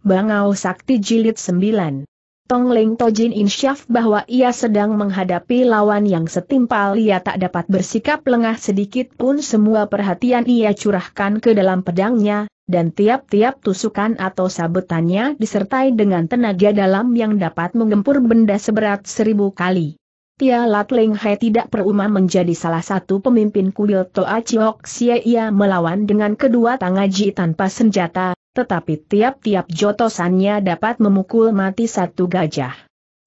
Bangau Sakti Jilid 9. Tong Leng Tojin insyaf bahwa ia sedang menghadapi lawan yang setimpal ia tak dapat bersikap lengah sedikit pun semua perhatian ia curahkan ke dalam pedangnya, dan tiap-tiap tusukan atau sabetannya disertai dengan tenaga dalam yang dapat menggempur benda seberat seribu kali. Tia Lat Leng Hai tidak perumah menjadi salah satu pemimpin kuil Toa Chiok Sia ia melawan dengan kedua tangan tanpa senjata, tetapi tiap-tiap jotosannya dapat memukul mati satu gajah.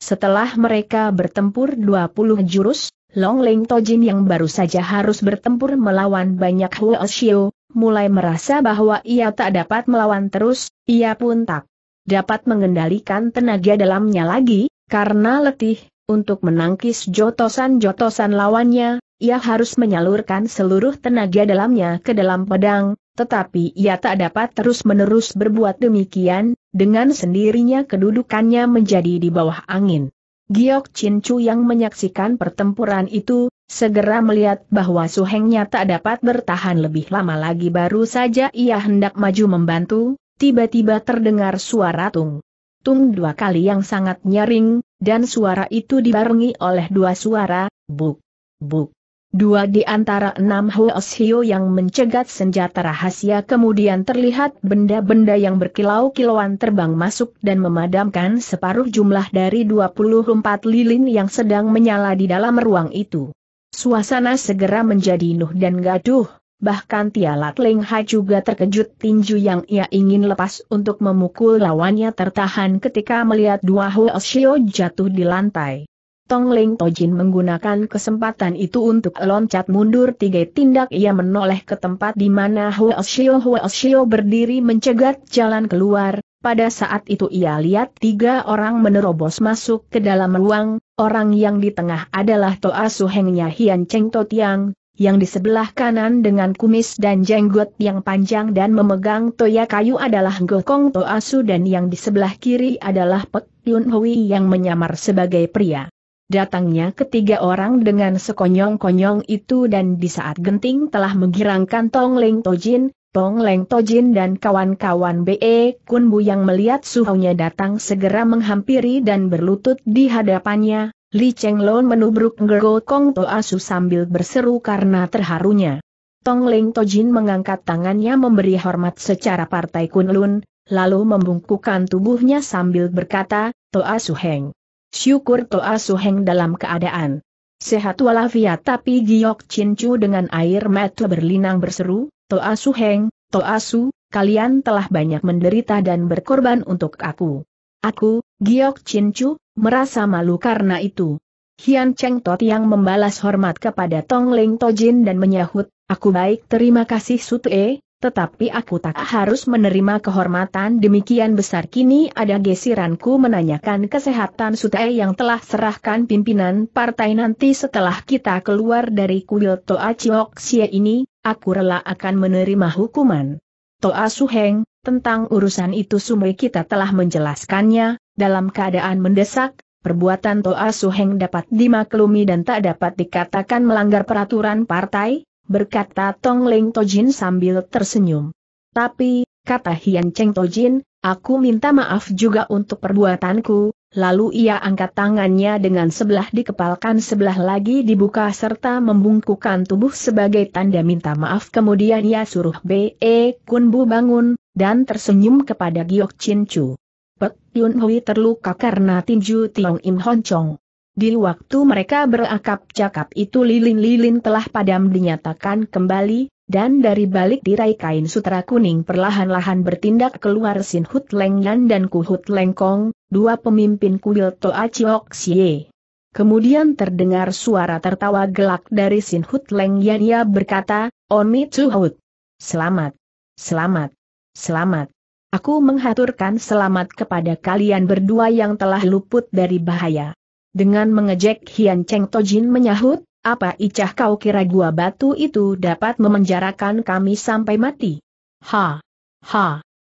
Setelah mereka bertempur 20 jurus, Long Ling Tojin yang baru saja harus bertempur melawan banyak Huo Xiu, mulai merasa bahwa ia tak dapat melawan terus, ia pun tak dapat mengendalikan tenaga dalamnya lagi, karena letih, untuk menangkis jotosan-jotosan lawannya, ia harus menyalurkan seluruh tenaga dalamnya ke dalam pedang, tetapi ia tak dapat terus-menerus berbuat demikian, dengan sendirinya kedudukannya menjadi di bawah angin. Giok Chin Chu yang menyaksikan pertempuran itu, segera melihat bahwa suhengnya tak dapat bertahan lebih lama lagi baru saja ia hendak maju membantu, tiba-tiba terdengar suara tung. Tung dua kali yang sangat nyaring, dan suara itu dibarengi oleh dua suara, buk, buk. Dua di antara enam Huashio yang mencegat senjata rahasia kemudian terlihat benda-benda yang berkilau-kilauan terbang masuk dan memadamkan separuh jumlah dari 24 lilin yang sedang menyala di dalam ruang itu. Suasana segera menjadi nuh dan gaduh, bahkan Tialat Leng Ha juga terkejut tinju yang ia ingin lepas untuk memukul lawannya tertahan ketika melihat dua Huashio jatuh di lantai. Tong Ling Tojin menggunakan kesempatan itu untuk loncat mundur tiga tindak ia menoleh ke tempat di mana Huo Xiao Huo Xiao berdiri mencegat jalan keluar, pada saat itu ia lihat tiga orang menerobos masuk ke dalam ruang, orang yang di tengah adalah Toa Hengnya Hian Cheng Tiang, yang di sebelah kanan dengan kumis dan jenggot yang panjang dan memegang toya kayu adalah Gokong Toasu dan yang di sebelah kiri adalah Pek Yun Hui yang menyamar sebagai pria. Datangnya ketiga orang dengan sekonyong-konyong itu dan di saat genting telah menggirangkan Tong Leng Tojin, Tong Leng Tojin dan kawan-kawan BE Kun Bu yang melihat suhunya datang segera menghampiri dan berlutut di hadapannya, Li Cheng Lon menubruk Gergo Kong Toasu sambil berseru karena terharunya. Tong Leng Tojin mengangkat tangannya memberi hormat secara partai Kun Lun, lalu membungkukkan tubuhnya sambil berkata, Toa Suheng. Syukur Toa Suheng dalam keadaan sehat walafiat tapi Giok Chin dengan air mata berlinang berseru, Toa Suheng, Toa Su, kalian telah banyak menderita dan berkorban untuk aku. Aku, Giok Chin merasa malu karena itu. Hian Cheng Tot yang membalas hormat kepada Tong Leng Tojin dan menyahut, aku baik terima kasih e. Tetapi aku tak harus menerima kehormatan demikian besar kini ada gesiranku menanyakan kesehatan sutai yang telah serahkan pimpinan partai nanti setelah kita keluar dari kuil Toa Chioksie ini, aku rela akan menerima hukuman. Toa Suheng, tentang urusan itu sumber kita telah menjelaskannya, dalam keadaan mendesak, perbuatan Toa Suheng dapat dimaklumi dan tak dapat dikatakan melanggar peraturan partai, berkata Tong Leng Tojin sambil tersenyum. Tapi, kata Hian Cheng Tojin, aku minta maaf juga untuk perbuatanku, lalu ia angkat tangannya dengan sebelah dikepalkan sebelah lagi dibuka serta membungkukan tubuh sebagai tanda minta maaf kemudian ia suruh B.E. E Kun Bu bangun, dan tersenyum kepada Giok Chin Chu. Pek Yun Hui terluka karena tinju Tiong Im Hon Chong. Di waktu mereka berakap-cakap itu lilin-lilin telah padam dinyatakan kembali, dan dari balik tirai kain sutra kuning perlahan-lahan bertindak keluar Sin Hut Leng Yan dan Ku Hut Leng Kong, dua pemimpin kuil Toa Chiok Xie. Kemudian terdengar suara tertawa gelak dari Sin Hut Leng Yan ia berkata, Oni oh, Tzu Hut. Selamat. Selamat. Selamat. Aku menghaturkan selamat kepada kalian berdua yang telah luput dari bahaya. Dengan mengejek Hian Cheng Tojin menyahut, apa icah kau kira gua batu itu dapat memenjarakan kami sampai mati? Ha! Ha!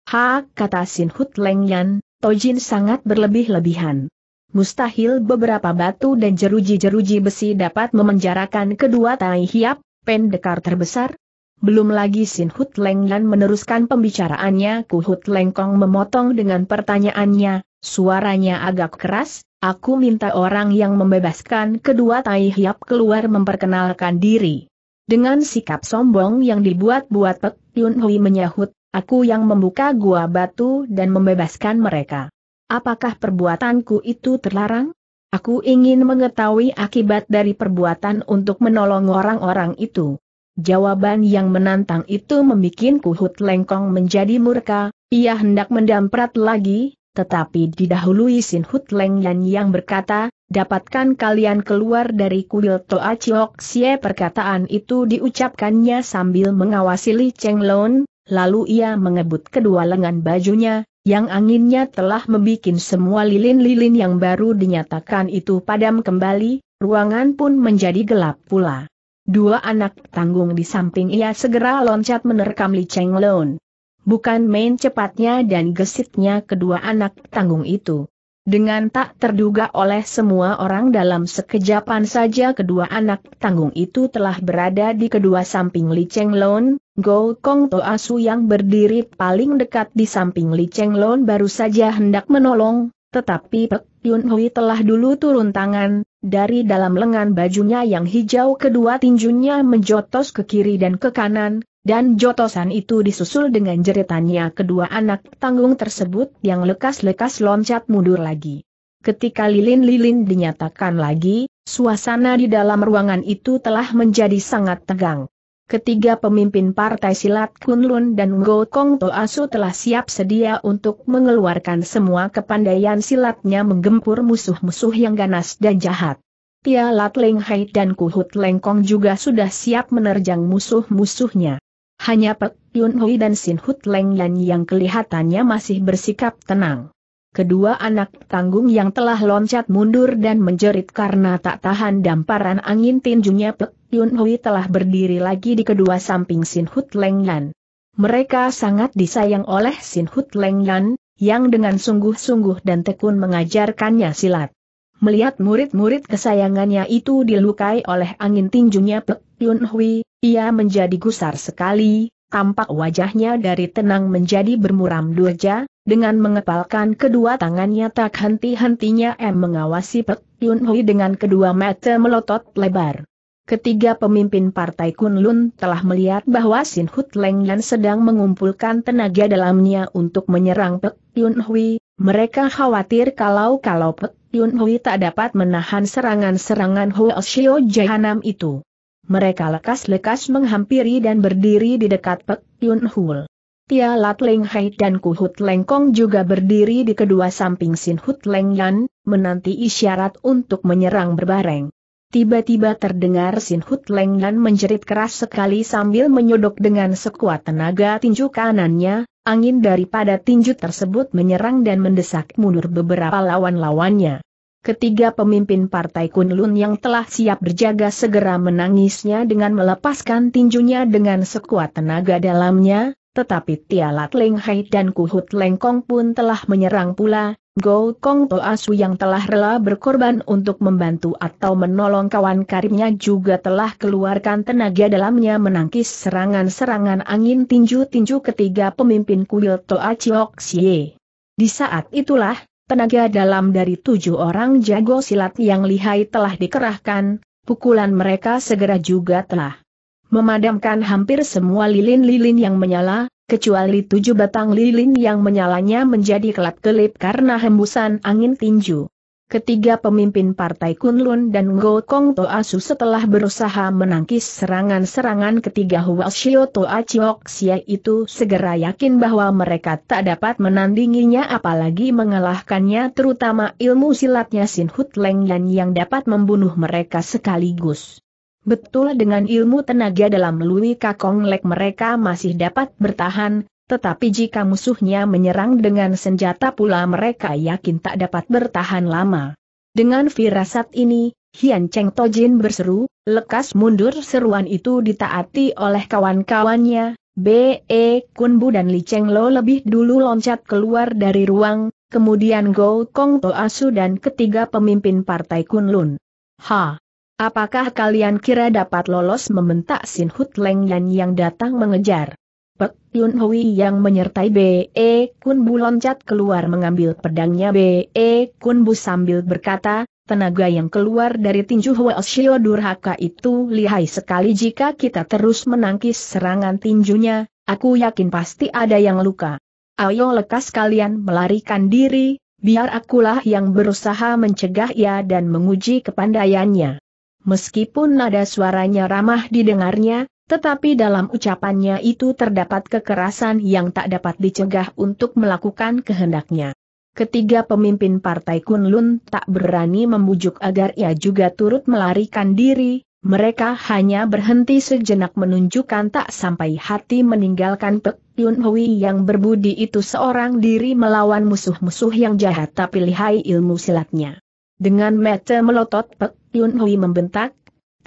Ha! kata Sin Hut Leng Yan, Tojin sangat berlebih-lebihan. Mustahil beberapa batu dan jeruji-jeruji besi dapat memenjarakan kedua tai hiap, pendekar terbesar. Belum lagi Sin Hut Leng Yan meneruskan pembicaraannya Ku Hut Leng Kong memotong dengan pertanyaannya, suaranya agak keras, Aku minta orang yang membebaskan kedua Tai Hiap keluar memperkenalkan diri. Dengan sikap sombong yang dibuat-buat Pek Yun Hui menyahut, aku yang membuka gua batu dan membebaskan mereka. Apakah perbuatanku itu terlarang? Aku ingin mengetahui akibat dari perbuatan untuk menolong orang-orang itu. Jawaban yang menantang itu membuat Kuhut Lengkong menjadi murka, ia hendak mendamprat lagi, tetapi didahului Sin Hut Leng Yan yang berkata, dapatkan kalian keluar dari kuil Toa Chiok Xie perkataan itu diucapkannya sambil mengawasi Li Cheng Lon, lalu ia mengebut kedua lengan bajunya, yang anginnya telah membuat semua lilin-lilin yang baru dinyatakan itu padam kembali, ruangan pun menjadi gelap pula. Dua anak tanggung di samping ia segera loncat menerkam Li Cheng Lon. Bukan main cepatnya dan gesitnya kedua anak tanggung itu. Dengan tak terduga oleh semua orang dalam sekejapan saja kedua anak tanggung itu telah berada di kedua samping Li Cheng Lon, Go Kong To Asu yang berdiri paling dekat di samping Li Cheng Lon baru saja hendak menolong, tetapi Pek Yun Hui telah dulu turun tangan, dari dalam lengan bajunya yang hijau kedua tinjunya menjotos ke kiri dan ke kanan, dan jotosan itu disusul dengan jeritannya kedua anak tanggung tersebut yang lekas-lekas loncat mundur lagi. Ketika lilin-lilin dinyatakan lagi, suasana di dalam ruangan itu telah menjadi sangat tegang. Ketiga pemimpin partai silat Kunlun dan Ngo Kong Toasu telah siap sedia untuk mengeluarkan semua kepandaian silatnya menggempur musuh-musuh yang ganas dan jahat. Tia Lat Leng Hai dan Kuhut Lengkong juga sudah siap menerjang musuh-musuhnya. Hanya Pek Yun Hui dan Sin Hut Leng Yan yang kelihatannya masih bersikap tenang. Kedua anak tanggung yang telah loncat mundur dan menjerit karena tak tahan damparan angin tinjunya Pek Yun Hui telah berdiri lagi di kedua samping Sin Hut Leng Yan. Mereka sangat disayang oleh Sin Hut Leng Yan, yang dengan sungguh-sungguh dan tekun mengajarkannya silat. Melihat murid-murid kesayangannya itu dilukai oleh angin tinjunya Pek Yun Hui, ia menjadi gusar sekali, tampak wajahnya dari tenang menjadi bermuram durja, dengan mengepalkan kedua tangannya tak henti-hentinya M mengawasi Pek Yun Hui dengan kedua mata melotot lebar. Ketiga pemimpin partai Kunlun telah melihat bahwa Sin Hut Leng Yan sedang mengumpulkan tenaga dalamnya untuk menyerang Pek Yun Hui, mereka khawatir kalau-kalau Pek Yun Hui tak dapat menahan serangan-serangan Huo Shio Jahanam itu. Mereka lekas-lekas menghampiri dan berdiri di dekat Pek Yun Hul. Tia Lat Leng Hai dan Kuhut Hut Leng Kong juga berdiri di kedua samping Sin Hut Leng Yan, menanti isyarat untuk menyerang berbareng. Tiba-tiba terdengar Sin Hut Leng Yan menjerit keras sekali sambil menyodok dengan sekuat tenaga tinju kanannya, angin daripada tinju tersebut menyerang dan mendesak mundur beberapa lawan-lawannya. Ketiga pemimpin partai Kunlun yang telah siap berjaga segera menangisnya dengan melepaskan tinjunya dengan sekuat tenaga dalamnya, tetapi Tialat Leng Hai dan Kuhut Leng Kong pun telah menyerang pula, Go Kong Asu yang telah rela berkorban untuk membantu atau menolong kawan karibnya juga telah keluarkan tenaga dalamnya menangkis serangan-serangan angin tinju-tinju ketiga pemimpin kuil Toa Chiok Xie. Di saat itulah, tenaga dalam dari tujuh orang jago silat yang lihai telah dikerahkan, pukulan mereka segera juga telah memadamkan hampir semua lilin-lilin yang menyala, kecuali tujuh batang lilin yang menyalanya menjadi kelap-kelip karena hembusan angin tinju. Ketiga pemimpin partai Kunlun dan Ngo Kong To Asu setelah berusaha menangkis serangan-serangan ketiga Hua Shio Toa Chiok itu segera yakin bahwa mereka tak dapat menandinginya apalagi mengalahkannya terutama ilmu silatnya Sin Hut Leng Yan yang dapat membunuh mereka sekaligus. Betul dengan ilmu tenaga dalam Lui Kakong Lek mereka masih dapat bertahan, tetapi jika musuhnya menyerang dengan senjata pula mereka yakin tak dapat bertahan lama. Dengan firasat ini, Hian Cheng Tojin berseru, lekas mundur seruan itu ditaati oleh kawan-kawannya, B.E. Kun Bu dan Li Cheng Lo lebih dulu loncat keluar dari ruang, kemudian Go Kong To Asu dan ketiga pemimpin partai Kun Lun. Ha! Apakah kalian kira dapat lolos membentak Sin Hut Leng Yan yang datang mengejar? Pek Yun Hui yang menyertai B.E. Kun Bu loncat keluar mengambil pedangnya B.E. Kun Bu sambil berkata, tenaga yang keluar dari tinju Hwa Shio Durhaka itu lihai sekali jika kita terus menangkis serangan tinjunya, aku yakin pasti ada yang luka. Ayo lekas kalian melarikan diri, biar akulah yang berusaha mencegah ia dan menguji kepandaiannya. Meskipun nada suaranya ramah didengarnya, tetapi dalam ucapannya itu terdapat kekerasan yang tak dapat dicegah untuk melakukan kehendaknya. Ketiga pemimpin partai Kunlun tak berani membujuk agar ia juga turut melarikan diri, mereka hanya berhenti sejenak menunjukkan tak sampai hati meninggalkan Pek Yun Hui yang berbudi itu seorang diri melawan musuh-musuh yang jahat tapi lihai ilmu silatnya. Dengan mata melotot Pek Yun Hui membentak,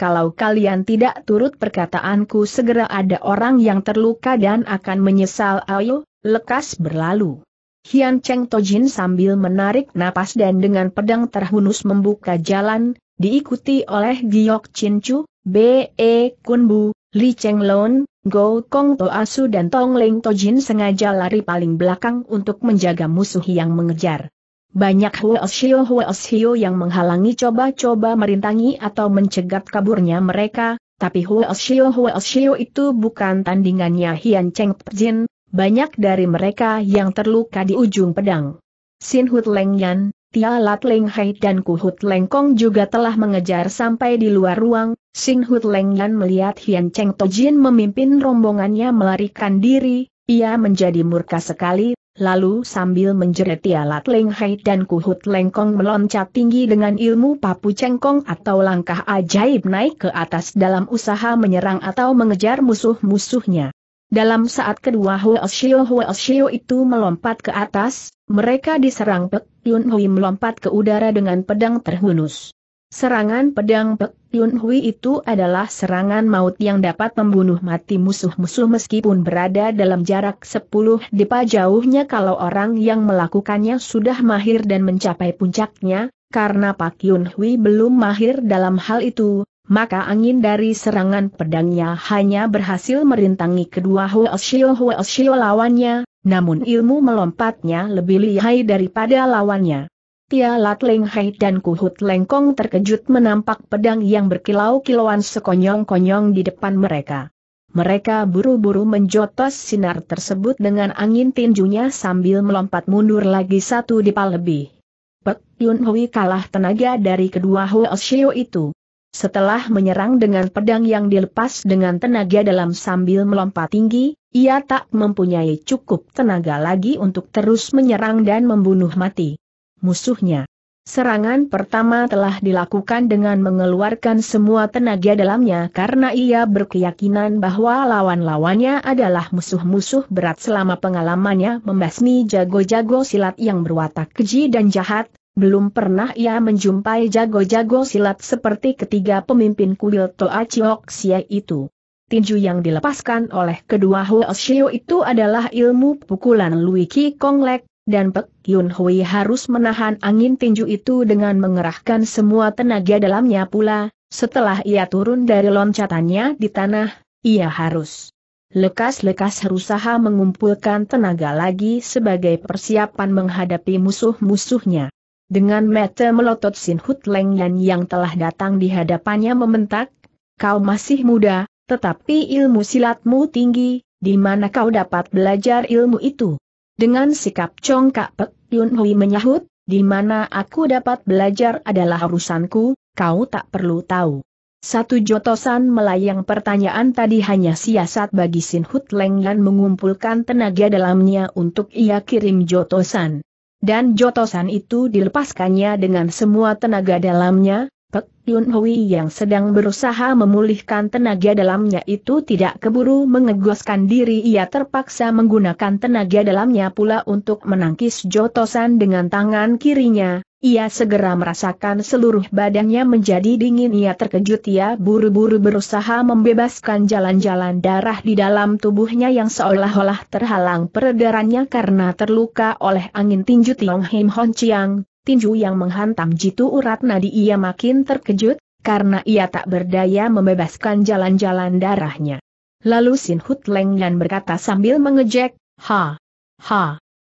kalau kalian tidak turut perkataanku segera ada orang yang terluka dan akan menyesal ayo, lekas berlalu. Hian Cheng Tojin sambil menarik napas dan dengan pedang terhunus membuka jalan, diikuti oleh Giok Chin Chu, B.E. Kun Bu, Li Cheng Lon, Go Kong To Asu dan Tong Leng Tojin sengaja lari paling belakang untuk menjaga musuh yang mengejar. Banyak Huoshio-Huoshio yang menghalangi coba-coba merintangi atau mencegat kaburnya mereka, tapi Huoshio-Huoshio itu bukan tandingannya Hian Cheng Jin, banyak dari mereka yang terluka di ujung pedang. Sin Hut Leng Yan, Tia Lat Leng Hai dan Ku Hut Leng Kong juga telah mengejar sampai di luar ruang, Sin Hut Leng Yan melihat Hian Cheng Tojin memimpin rombongannya melarikan diri, ia menjadi murka sekali, lalu sambil menjerit alat Leng Hai dan kuhut lengkong meloncat tinggi dengan ilmu papu cengkong atau langkah ajaib naik ke atas dalam usaha menyerang atau mengejar musuh-musuhnya. Dalam saat kedua Hua Shio Hua Shio itu melompat ke atas, mereka diserang Pek Yun Hui melompat ke udara dengan pedang terhunus. Serangan pedang Pek Yun Hui itu adalah serangan maut yang dapat membunuh mati musuh-musuh meskipun berada dalam jarak 10 depa jauhnya kalau orang yang melakukannya sudah mahir dan mencapai puncaknya, karena Pak Yun Hui belum mahir dalam hal itu, maka angin dari serangan pedangnya hanya berhasil merintangi kedua Huoshio-Huoshio lawannya, namun ilmu melompatnya lebih lihai daripada lawannya. Tia Lat Leng Hai dan Kuhut Lengkong terkejut menampak pedang yang berkilau-kilauan sekonyong-konyong di depan mereka. Mereka buru-buru menjotos sinar tersebut dengan angin tinjunya sambil melompat mundur lagi satu dipal lebih. Pek Yun Hui kalah tenaga dari kedua Huo Shio itu. Setelah menyerang dengan pedang yang dilepas dengan tenaga dalam sambil melompat tinggi, ia tak mempunyai cukup tenaga lagi untuk terus menyerang dan membunuh mati musuhnya. Serangan pertama telah dilakukan dengan mengeluarkan semua tenaga dalamnya karena ia berkeyakinan bahwa lawan-lawannya adalah musuh-musuh berat selama pengalamannya membasmi jago-jago silat yang berwatak keji dan jahat, belum pernah ia menjumpai jago-jago silat seperti ketiga pemimpin kuil Toa Chiok Xie itu. Tinju yang dilepaskan oleh kedua Huo Xiu itu adalah ilmu pukulan Lui Ki Kong Lek, dan Pek Yun Hui harus menahan angin tinju itu dengan mengerahkan semua tenaga dalamnya pula, setelah ia turun dari loncatannya di tanah, ia harus lekas-lekas berusaha mengumpulkan tenaga lagi sebagai persiapan menghadapi musuh-musuhnya. Dengan mata melotot Sin Hut Leng Yan yang telah datang di hadapannya mementak. kau masih muda, tetapi ilmu silatmu tinggi, di mana kau dapat belajar ilmu itu? Dengan sikap congkak Pek Yun Hui menyahut, di mana aku dapat belajar adalah urusanku, kau tak perlu tahu. Satu jotosan melayang pertanyaan tadi hanya siasat bagi Sin Hut Leng dan mengumpulkan tenaga dalamnya untuk ia kirim jotosan. Dan jotosan itu dilepaskannya dengan semua tenaga dalamnya, Yun Hui yang sedang berusaha memulihkan tenaga dalamnya itu tidak keburu mengegoskan diri ia terpaksa menggunakan tenaga dalamnya pula untuk menangkis jotosan dengan tangan kirinya, ia segera merasakan seluruh badannya menjadi dingin ia terkejut ia buru-buru berusaha membebaskan jalan-jalan darah di dalam tubuhnya yang seolah-olah terhalang peredarannya karena terluka oleh angin tinju Tiong Him Hon Chiang, tinju yang menghantam jitu urat nadi ia makin terkejut, karena ia tak berdaya membebaskan jalan-jalan darahnya. Lalu Sin Hut Leng dan berkata sambil mengejek, Ha! Ha!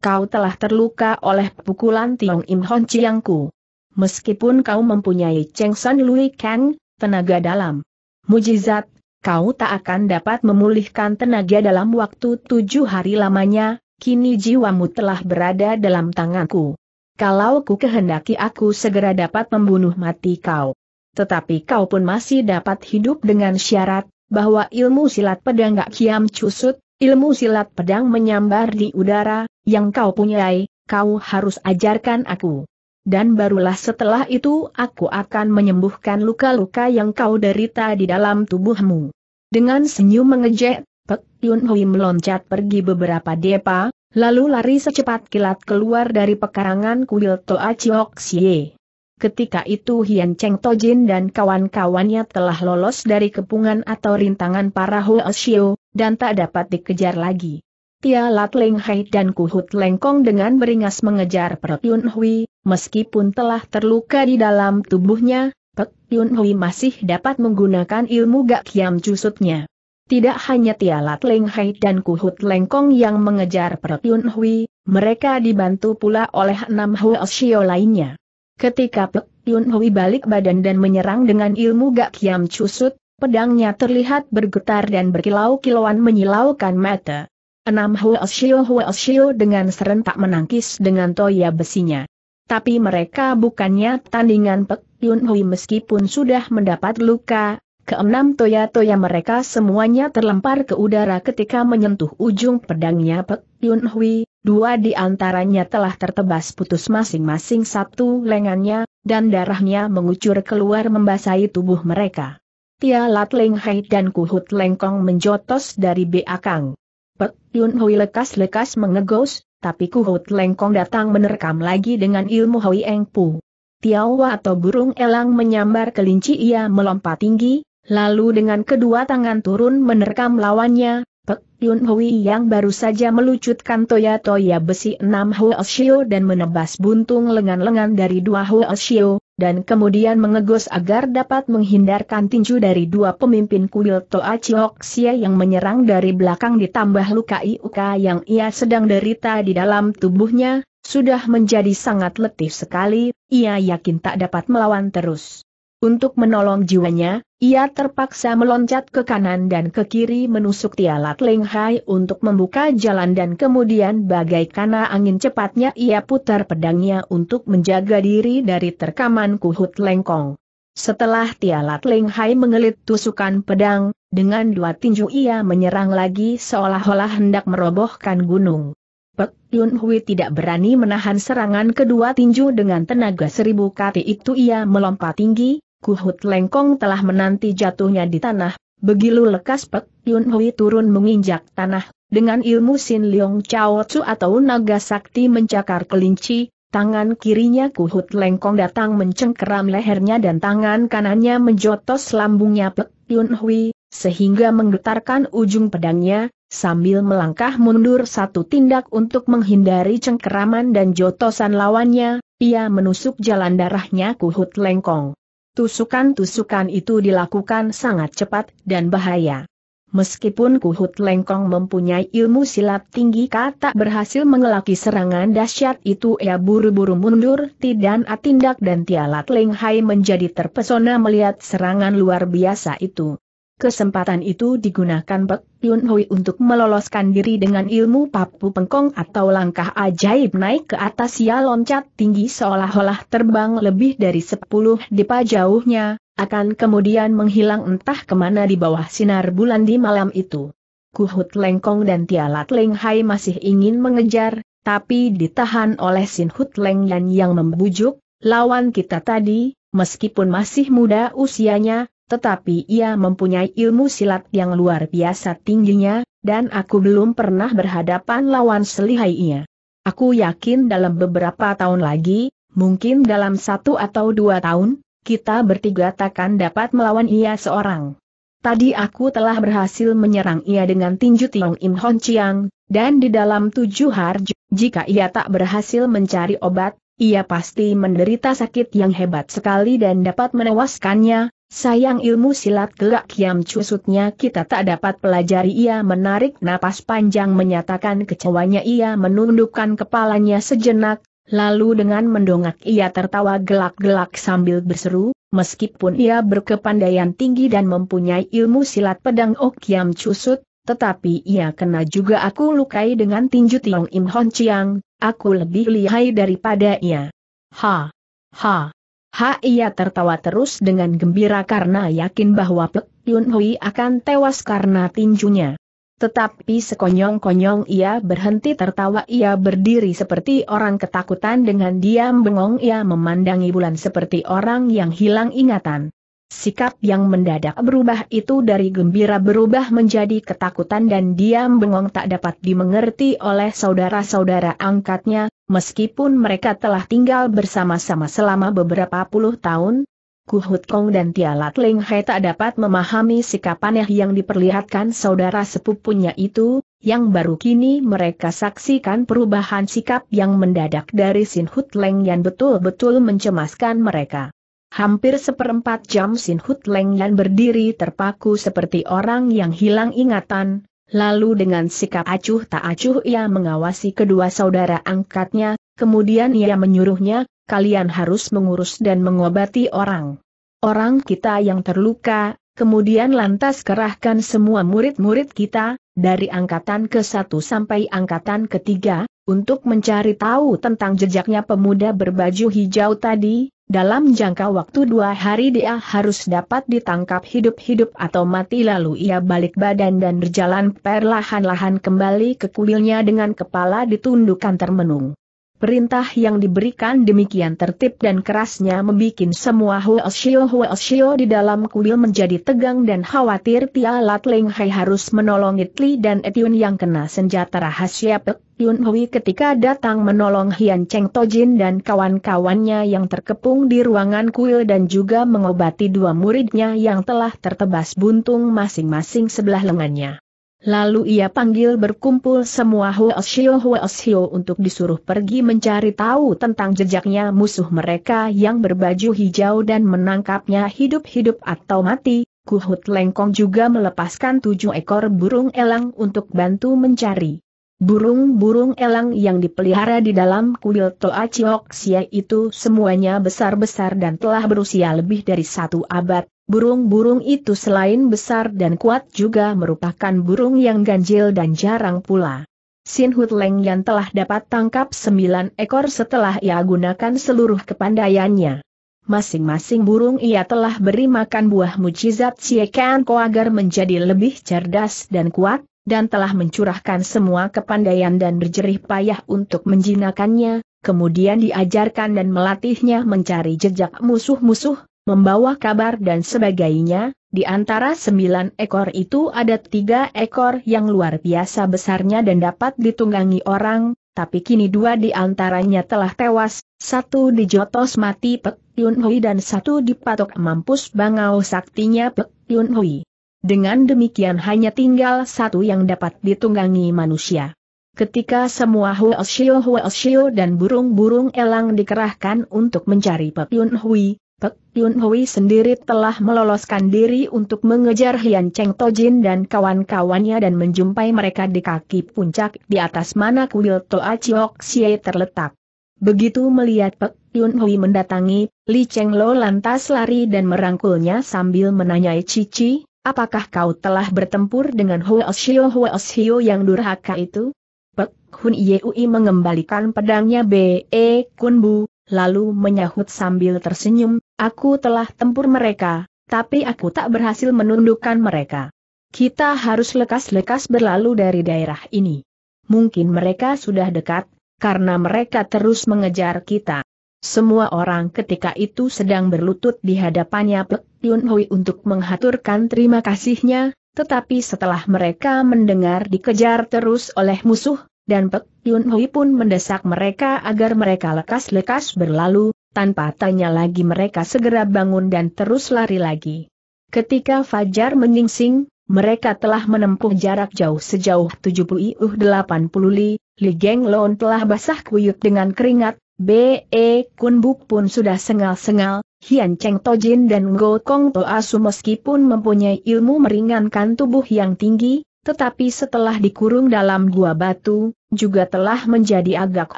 Kau telah terluka oleh pukulan Tiong Im Hon Chiangku. Meskipun kau mempunyai Cheng San Lui Kang, tenaga dalam. Mujizat, kau tak akan dapat memulihkan tenaga dalam waktu tujuh hari lamanya, kini jiwamu telah berada dalam tanganku. Kalau ku kehendaki aku segera dapat membunuh mati kau. Tetapi kau pun masih dapat hidup dengan syarat, bahwa ilmu silat pedang gak kiam cusut, ilmu silat pedang menyambar di udara, yang kau punyai, kau harus ajarkan aku. Dan barulah setelah itu aku akan menyembuhkan luka-luka yang kau derita di dalam tubuhmu. Dengan senyum mengejek, Pek Yun Hui meloncat pergi beberapa depa, Lalu lari secepat kilat keluar dari pekarangan kuil Toa Chiok Xie. Ketika itu Hian Cheng Tojin dan kawan-kawannya telah lolos dari kepungan atau rintangan para Xiu, dan tak dapat dikejar lagi. Tia Lat Leng Hai dan Kuhut Lengkong dengan beringas mengejar Pek Yun Hui, meskipun telah terluka di dalam tubuhnya, Pek Yun Hui masih dapat menggunakan ilmu Gak Kiam Jusutnya. Tidak hanya Tialat Leng Hai dan Kuhut Lengkong yang mengejar Yun Hui, mereka dibantu pula oleh enam Huosio lainnya. Ketika Yun Hui balik badan dan menyerang dengan ilmu Gak Kiam Cusut, pedangnya terlihat bergetar dan berkilau-kilauan menyilaukan mata. Enam Huosio Huosio dengan serentak menangkis dengan toya besinya. Tapi mereka bukannya tandingan Pek Yun Hui meskipun sudah mendapat luka, Keenam toya-toya mereka semuanya terlempar ke udara ketika menyentuh ujung pedangnya Pek Yun Hui, dua di antaranya telah tertebas putus masing-masing satu lengannya, dan darahnya mengucur keluar membasahi tubuh mereka. Tia Lat Leng Hai dan Kuhut Lengkong menjotos dari Beakang. Pek Yun Hui lekas-lekas mengegos, tapi Kuhut Lengkong datang menerkam lagi dengan ilmu Hui Eng Pu. Tiawa atau burung elang menyambar kelinci ia melompat tinggi, Lalu dengan kedua tangan turun menerkam lawannya, Pek Yun Hui yang baru saja melucutkan toya-toya besi enam Huoshio dan menebas buntung lengan-lengan dari dua Hua Huoshio, dan kemudian mengegos agar dapat menghindarkan tinju dari dua pemimpin kuil Toa Chiok Xie yang menyerang dari belakang ditambah luka Iuka yang ia sedang derita di dalam tubuhnya, sudah menjadi sangat letih sekali, ia yakin tak dapat melawan terus. Untuk menolong jiwanya, ia terpaksa meloncat ke kanan dan ke kiri menusuk tialat Leng Hai untuk membuka jalan dan kemudian bagaikan angin cepatnya ia putar pedangnya untuk menjaga diri dari terkaman kuhut lengkong. Setelah tialat Leng Hai mengelit tusukan pedang, dengan dua tinju ia menyerang lagi seolah-olah hendak merobohkan gunung. Pek Yun Hui tidak berani menahan serangan kedua tinju dengan tenaga seribu kati itu ia melompat tinggi, Kuhut Lengkong telah menanti jatuhnya di tanah, begilu lekas Pek Yun Hui turun menginjak tanah, dengan ilmu Sin Leong Chao Tzu atau naga sakti mencakar kelinci, tangan kirinya Kuhut Lengkong datang mencengkeram lehernya dan tangan kanannya menjotos lambungnya Pek Yun Hui, sehingga menggetarkan ujung pedangnya, sambil melangkah mundur satu tindak untuk menghindari cengkeraman dan jotosan lawannya, ia menusuk jalan darahnya Kuhut Lengkong. Tusukan-tusukan itu dilakukan sangat cepat dan bahaya. Meskipun Kuhut Lengkong mempunyai ilmu silat tinggi kata berhasil mengelaki serangan dahsyat itu ia buru-buru mundur tidak atindak dan Tialat Leng menjadi terpesona melihat serangan luar biasa itu. Kesempatan itu digunakan Pek Yun Hui untuk meloloskan diri dengan ilmu papu pengkong atau langkah ajaib naik ke atas ia loncat tinggi seolah-olah terbang lebih dari 10 depa jauhnya, akan kemudian menghilang entah kemana di bawah sinar bulan di malam itu. Kuhut Lengkong dan Tialat Leng Hai masih ingin mengejar, tapi ditahan oleh Sin Hut Leng Yan yang membujuk, lawan kita tadi, meskipun masih muda usianya, tetapi ia mempunyai ilmu silat yang luar biasa tingginya, dan aku belum pernah berhadapan lawan selihai ia. Aku yakin dalam beberapa tahun lagi, mungkin dalam satu atau dua tahun, kita bertiga takkan dapat melawan ia seorang. Tadi aku telah berhasil menyerang ia dengan tinju Tiong Im Hon Chiang, dan di dalam tujuh hari, jika ia tak berhasil mencari obat, ia pasti menderita sakit yang hebat sekali dan dapat menewaskannya, Sayang ilmu silat gelak kiam cusutnya kita tak dapat pelajari ia menarik napas panjang menyatakan kecewanya ia menundukkan kepalanya sejenak, lalu dengan mendongak ia tertawa gelak-gelak sambil berseru, meskipun ia berkepandaian tinggi dan mempunyai ilmu silat pedang okiam oh cusut, tetapi ia kena juga aku lukai dengan tinju Tiong Im Hon Chiang, aku lebih lihai daripada ia. Ha! Ha! Ha ia tertawa terus dengan gembira karena yakin bahwa Pek Yun Hui akan tewas karena tinjunya. Tetapi sekonyong-konyong ia berhenti tertawa ia berdiri seperti orang ketakutan dengan diam bengong ia memandangi bulan seperti orang yang hilang ingatan. Sikap yang mendadak berubah itu dari gembira berubah menjadi ketakutan dan diam bengong tak dapat dimengerti oleh saudara-saudara angkatnya, meskipun mereka telah tinggal bersama-sama selama beberapa puluh tahun, Kuhut Kong dan Tialat Ling Hai tak dapat memahami sikap aneh yang diperlihatkan saudara sepupunya itu, yang baru kini mereka saksikan perubahan sikap yang mendadak dari Sin Hut Leng Yan betul-betul mencemaskan mereka. Hampir seperempat jam Sin Hut Leng Yan berdiri terpaku seperti orang yang hilang ingatan, Lalu dengan sikap acuh tak acuh ia mengawasi kedua saudara angkatnya, kemudian ia menyuruhnya, kalian harus mengurus dan mengobati orang. Orang kita yang terluka, kemudian lantas kerahkan semua murid-murid kita, dari angkatan ke-1 sampai angkatan ke ketiga, untuk mencari tahu tentang jejaknya pemuda berbaju hijau tadi, dalam jangka waktu dua hari dia harus dapat ditangkap hidup-hidup atau mati lalu ia balik badan dan berjalan perlahan-lahan kembali ke kuilnya dengan kepala ditundukkan termenung. Perintah yang diberikan demikian tertib dan kerasnya membuat semua huoshio-huoshio di dalam kuil menjadi tegang dan khawatir Tia Lat Leng Hai harus menolong Itli dan Etiun yang kena senjata rahasia Pek Yun Hui ketika datang menolong Hian Cheng Tojin dan kawan-kawannya yang terkepung di ruangan kuil dan juga mengobati dua muridnya yang telah tertebas buntung masing-masing sebelah lengannya. Lalu ia panggil berkumpul semua Huoshio Huoshio untuk disuruh pergi mencari tahu tentang jejaknya musuh mereka yang berbaju hijau dan menangkapnya hidup-hidup atau mati. Kuhut Lengkong juga melepaskan tujuh ekor burung elang untuk bantu mencari. Burung-burung elang yang dipelihara di dalam kuil Toa Chiok itu semuanya besar-besar dan telah berusia lebih dari satu abad, Burung-burung itu selain besar dan kuat juga merupakan burung yang ganjil dan jarang pula. Sin Leng yang telah dapat tangkap sembilan ekor setelah ia gunakan seluruh kepandaiannya. Masing-masing burung ia telah beri makan buah mujizat Siekan Ko agar menjadi lebih cerdas dan kuat, dan telah mencurahkan semua kepandaian dan berjerih payah untuk menjinakannya, kemudian diajarkan dan melatihnya mencari jejak musuh-musuh, membawa kabar dan sebagainya, di antara sembilan ekor itu ada tiga ekor yang luar biasa besarnya dan dapat ditunggangi orang, tapi kini dua di antaranya telah tewas, satu di Jotos mati Pek Yun Hui dan satu di Patok mampus bangau saktinya Pek Yun Hui. Dengan demikian hanya tinggal satu yang dapat ditunggangi manusia. Ketika semua Huo Shio Huo Shio dan burung-burung elang dikerahkan untuk mencari Pek Yun Hui, Pek Yun Hui sendiri telah meloloskan diri untuk mengejar Hian Cheng Tojin dan kawan-kawannya dan menjumpai mereka di kaki puncak di atas mana kuil Toa Chiok Xie terletak. Begitu melihat Pek Yun Hui mendatangi, Li Cheng Lo lantas lari dan merangkulnya sambil menanyai Cici, apakah kau telah bertempur dengan Hua Shio Hua Shio yang durhaka itu? Pek Hun Yui mengembalikan pedangnya B.E. Kun Bu, lalu menyahut sambil tersenyum, aku telah tempur mereka, tapi aku tak berhasil menundukkan mereka. Kita harus lekas-lekas berlalu dari daerah ini. Mungkin mereka sudah dekat, karena mereka terus mengejar kita. Semua orang ketika itu sedang berlutut di hadapannya Pek Yun Hui untuk menghaturkan terima kasihnya, tetapi setelah mereka mendengar dikejar terus oleh musuh, dan Pek Yun Hui pun mendesak mereka agar mereka lekas-lekas berlalu, tanpa tanya lagi mereka segera bangun dan terus lari lagi. Ketika Fajar menyingsing, mereka telah menempuh jarak jauh sejauh 70 iuh 80 li, Li Geng Lon telah basah kuyup dengan keringat, B.E. E Kun Buk pun sudah sengal-sengal, Hian Cheng Tojin dan Go Kong Asu meskipun mempunyai ilmu meringankan tubuh yang tinggi, tetapi setelah dikurung dalam gua batu, juga telah menjadi agak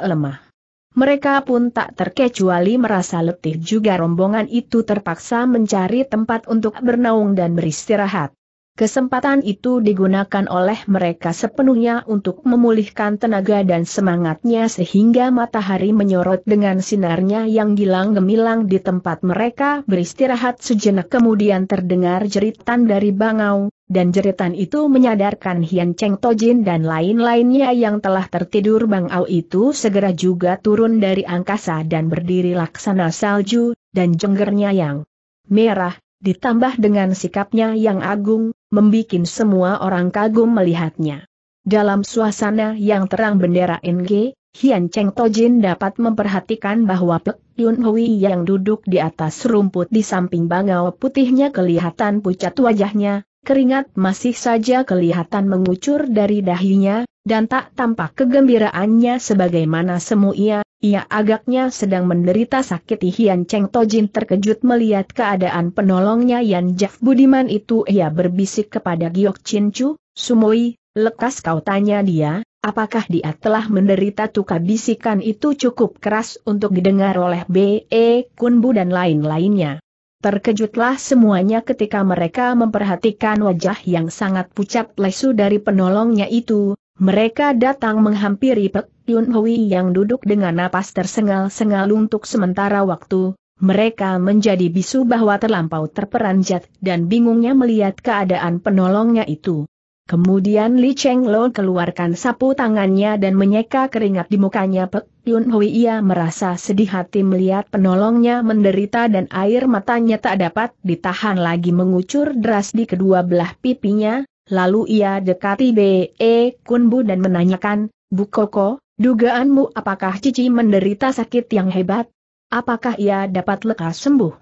lemah. Mereka pun tak terkecuali merasa letih juga rombongan itu terpaksa mencari tempat untuk bernaung dan beristirahat. Kesempatan itu digunakan oleh mereka sepenuhnya untuk memulihkan tenaga dan semangatnya sehingga matahari menyorot dengan sinarnya yang gilang gemilang di tempat mereka beristirahat sejenak kemudian terdengar jeritan dari bangau, dan jeritan itu menyadarkan Hian Cheng Tojin dan lain-lainnya yang telah tertidur Bang Au itu segera juga turun dari angkasa dan berdiri laksana salju, dan jenggernya yang merah, ditambah dengan sikapnya yang agung, membuat semua orang kagum melihatnya. Dalam suasana yang terang bendera NG, Hian Cheng Tojin dapat memperhatikan bahwa Pek Yun Hui yang duduk di atas rumput di samping bangau putihnya kelihatan pucat wajahnya, keringat masih saja kelihatan mengucur dari dahinya, dan tak tampak kegembiraannya sebagaimana semu ia, ia agaknya sedang menderita sakit Hian Cheng Tojin terkejut melihat keadaan penolongnya Yan Jaf Budiman itu ia berbisik kepada Giok Chin Chu, Sumoi, lekas kau tanya dia, apakah dia telah menderita tuka bisikan itu cukup keras untuk didengar oleh B.E. Kunbu dan lain-lainnya. Terkejutlah semuanya ketika mereka memperhatikan wajah yang sangat pucat lesu dari penolongnya itu, mereka datang menghampiri Pek Yun Hui yang duduk dengan napas tersengal-sengal untuk sementara waktu, mereka menjadi bisu bahwa terlampau terperanjat dan bingungnya melihat keadaan penolongnya itu. Kemudian Li Cheng Lo keluarkan sapu tangannya dan menyeka keringat di mukanya Pek Yun Hui ia merasa sedih hati melihat penolongnya menderita dan air matanya tak dapat ditahan lagi mengucur deras di kedua belah pipinya, lalu ia dekati B.E. Kunbu dan menanyakan, Bu Koko, dugaanmu apakah Cici menderita sakit yang hebat? Apakah ia dapat lekas sembuh?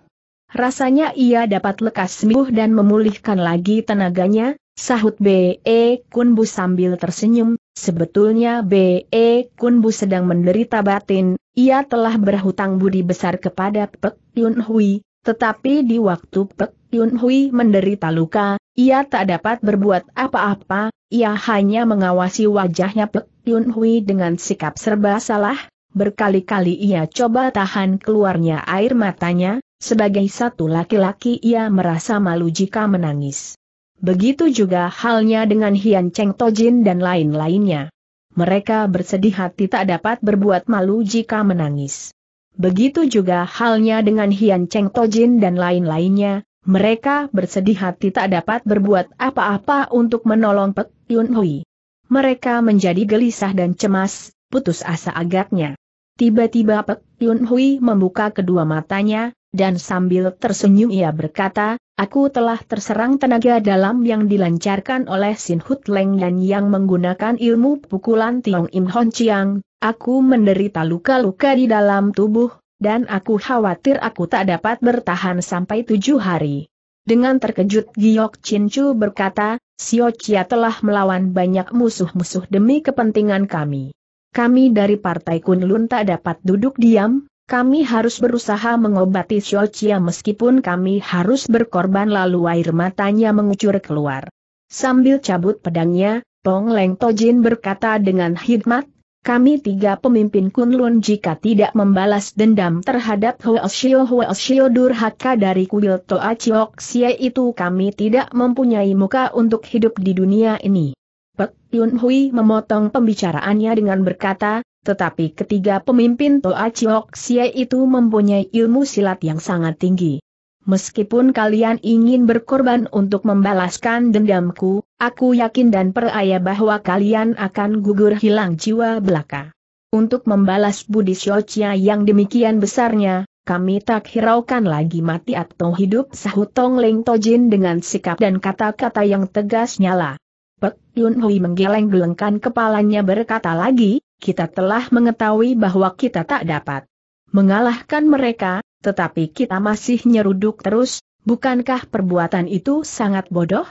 Rasanya ia dapat lekas sembuh dan memulihkan lagi tenaganya, Sahut B.E. Kunbu sambil tersenyum, sebetulnya B.E. Kunbu sedang menderita batin, ia telah berhutang budi besar kepada Pek Yun Hui, tetapi di waktu Pek Yun Hui menderita luka, ia tak dapat berbuat apa-apa, ia hanya mengawasi wajahnya Pek Yun Hui dengan sikap serba salah, berkali-kali ia coba tahan keluarnya air matanya, sebagai satu laki-laki ia merasa malu jika menangis. Begitu juga halnya dengan Hian Cheng Tojin dan lain-lainnya. Mereka bersedih hati tak dapat berbuat malu jika menangis. Begitu juga halnya dengan Hian Cheng Tojin dan lain-lainnya, mereka bersedih hati tak dapat berbuat apa-apa untuk menolong Pek Yun Hui. Mereka menjadi gelisah dan cemas, putus asa agaknya. Tiba-tiba Pek Yun Hui membuka kedua matanya, dan sambil tersenyum ia berkata, Aku telah terserang tenaga dalam yang dilancarkan oleh Sin Hut Leng dan yang menggunakan ilmu pukulan Tiong Im Hon Chiang, aku menderita luka-luka di dalam tubuh, dan aku khawatir aku tak dapat bertahan sampai tujuh hari. Dengan terkejut Giok Chin Chu berkata, Sio Chia telah melawan banyak musuh-musuh demi kepentingan kami. Kami dari Partai Kunlun tak dapat duduk diam, kami harus berusaha mengobati Xiaochia meskipun kami harus berkorban lalu air matanya mengucur keluar. Sambil cabut pedangnya, Tong Leng Tojin berkata dengan hikmat, kami tiga pemimpin Kunlun jika tidak membalas dendam terhadap Hoeshio Hoeshio durhaka dari kuil Toa Chiok Xie itu kami tidak mempunyai muka untuk hidup di dunia ini. Pek Yun Hui memotong pembicaraannya dengan berkata, tetapi ketiga pemimpin Toa Chiok Xie itu mempunyai ilmu silat yang sangat tinggi. Meskipun kalian ingin berkorban untuk membalaskan dendamku, aku yakin dan percaya bahwa kalian akan gugur hilang jiwa belaka. Untuk membalas budi syocia yang demikian besarnya, kami tak hiraukan lagi mati atau hidup sahut Tong Leng Tojin dengan sikap dan kata-kata yang tegas nyala. Pek Yun Hui menggeleng-gelengkan kepalanya berkata lagi, kita telah mengetahui bahwa kita tak dapat mengalahkan mereka, tetapi kita masih nyeruduk terus, bukankah perbuatan itu sangat bodoh?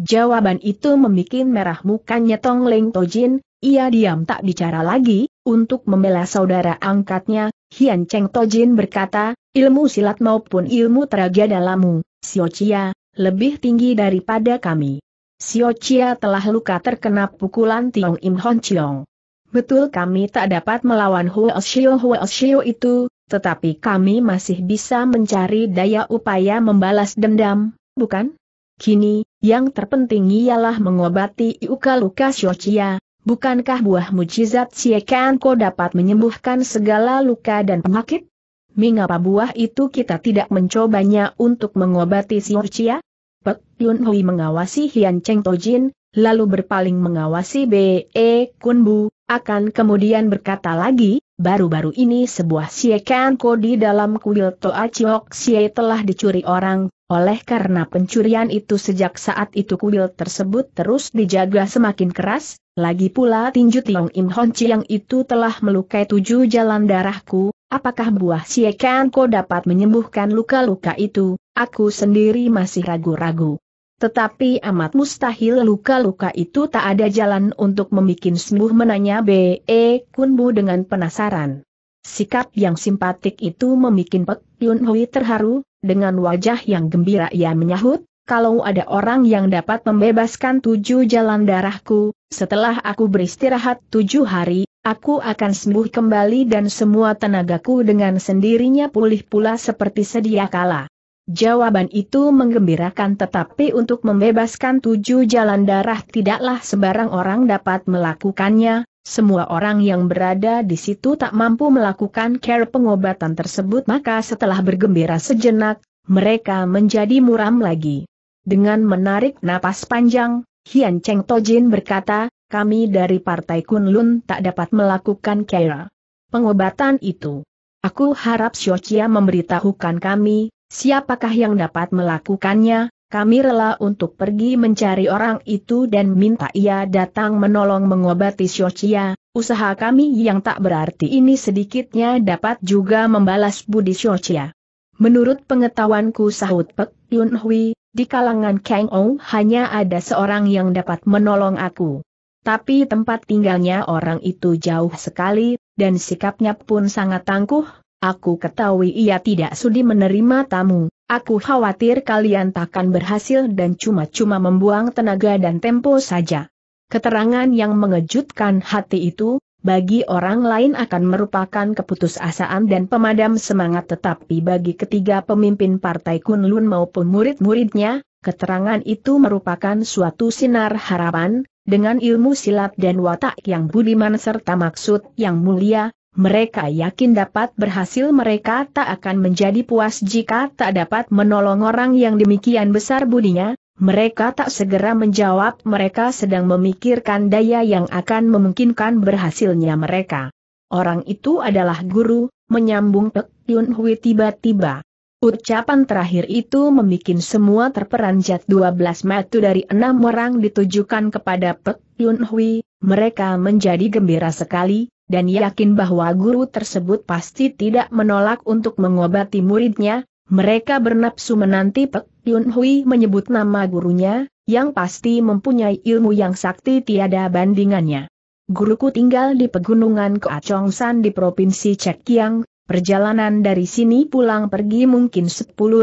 Jawaban itu membuat merah mukanya Tong Leng Tojin, ia diam tak bicara lagi, untuk membela saudara angkatnya, Hian Cheng Tojin berkata, ilmu silat maupun ilmu teraga dalammu, Siocia Chia, lebih tinggi daripada kami. Siocia Chia telah luka terkena pukulan Tiong Im Hon Chiong. Betul kami tak dapat melawan Huo huoshio itu, tetapi kami masih bisa mencari daya upaya membalas dendam, bukan? Kini, yang terpenting ialah mengobati Iuka luka Shochia, bukankah buah mujizat Siekanko dapat menyembuhkan segala luka dan penyakit? Mengapa buah itu kita tidak mencobanya untuk mengobati Shochia? Pek Yun Hui mengawasi Hian Cheng Tojin, lalu berpaling mengawasi B.E. E Kunbu, akan kemudian berkata lagi, baru-baru ini sebuah siekan kodi dalam kuil Toa Chiok Sie telah dicuri orang, oleh karena pencurian itu sejak saat itu kuil tersebut terus dijaga semakin keras, lagi pula tinju Tiong Im Hon yang itu telah melukai tujuh jalan darahku, apakah buah kodi dapat menyembuhkan luka-luka itu, aku sendiri masih ragu-ragu. Tetapi amat mustahil luka-luka itu tak ada jalan untuk membuat sembuh menanya B.E. Kunbu dengan penasaran. Sikap yang simpatik itu membuat Pek Yun Hui terharu, dengan wajah yang gembira ia menyahut, kalau ada orang yang dapat membebaskan tujuh jalan darahku, setelah aku beristirahat tujuh hari, aku akan sembuh kembali dan semua tenagaku dengan sendirinya pulih pula seperti sedia kala. Jawaban itu menggembirakan tetapi untuk membebaskan tujuh jalan darah tidaklah sembarang orang dapat melakukannya, semua orang yang berada di situ tak mampu melakukan care pengobatan tersebut maka setelah bergembira sejenak, mereka menjadi muram lagi. Dengan menarik napas panjang, Hian Cheng Tojin berkata, kami dari Partai Kunlun tak dapat melakukan care pengobatan itu. Aku harap Xiao Chia memberitahukan kami, Siapakah yang dapat melakukannya? Kami rela untuk pergi mencari orang itu dan minta ia datang menolong mengobati Shochia, usaha kami yang tak berarti ini sedikitnya dapat juga membalas budi Shochia. Menurut pengetahuanku sahut Pek Yun Hui, di kalangan Kang Ou hanya ada seorang yang dapat menolong aku. Tapi tempat tinggalnya orang itu jauh sekali, dan sikapnya pun sangat tangguh, Aku ketahui ia tidak sudi menerima tamu, aku khawatir kalian takkan berhasil dan cuma-cuma membuang tenaga dan tempo saja. Keterangan yang mengejutkan hati itu, bagi orang lain akan merupakan keputusasaan dan pemadam semangat tetapi bagi ketiga pemimpin partai Kunlun maupun murid-muridnya, keterangan itu merupakan suatu sinar harapan, dengan ilmu silat dan watak yang budiman serta maksud yang mulia, mereka yakin dapat berhasil mereka tak akan menjadi puas jika tak dapat menolong orang yang demikian besar budinya, mereka tak segera menjawab mereka sedang memikirkan daya yang akan memungkinkan berhasilnya mereka. Orang itu adalah guru, menyambung Pek Yun Hui tiba-tiba. Ucapan terakhir itu membuat semua terperanjat 12 metu dari enam orang ditujukan kepada Pek Yun Hui, mereka menjadi gembira sekali, dan yakin bahwa guru tersebut pasti tidak menolak untuk mengobati muridnya, mereka bernapsu menanti Pek Yun Hui menyebut nama gurunya, yang pasti mempunyai ilmu yang sakti tiada bandingannya. Guruku tinggal di pegunungan Keacongsan di Provinsi Cekiang, perjalanan dari sini pulang pergi mungkin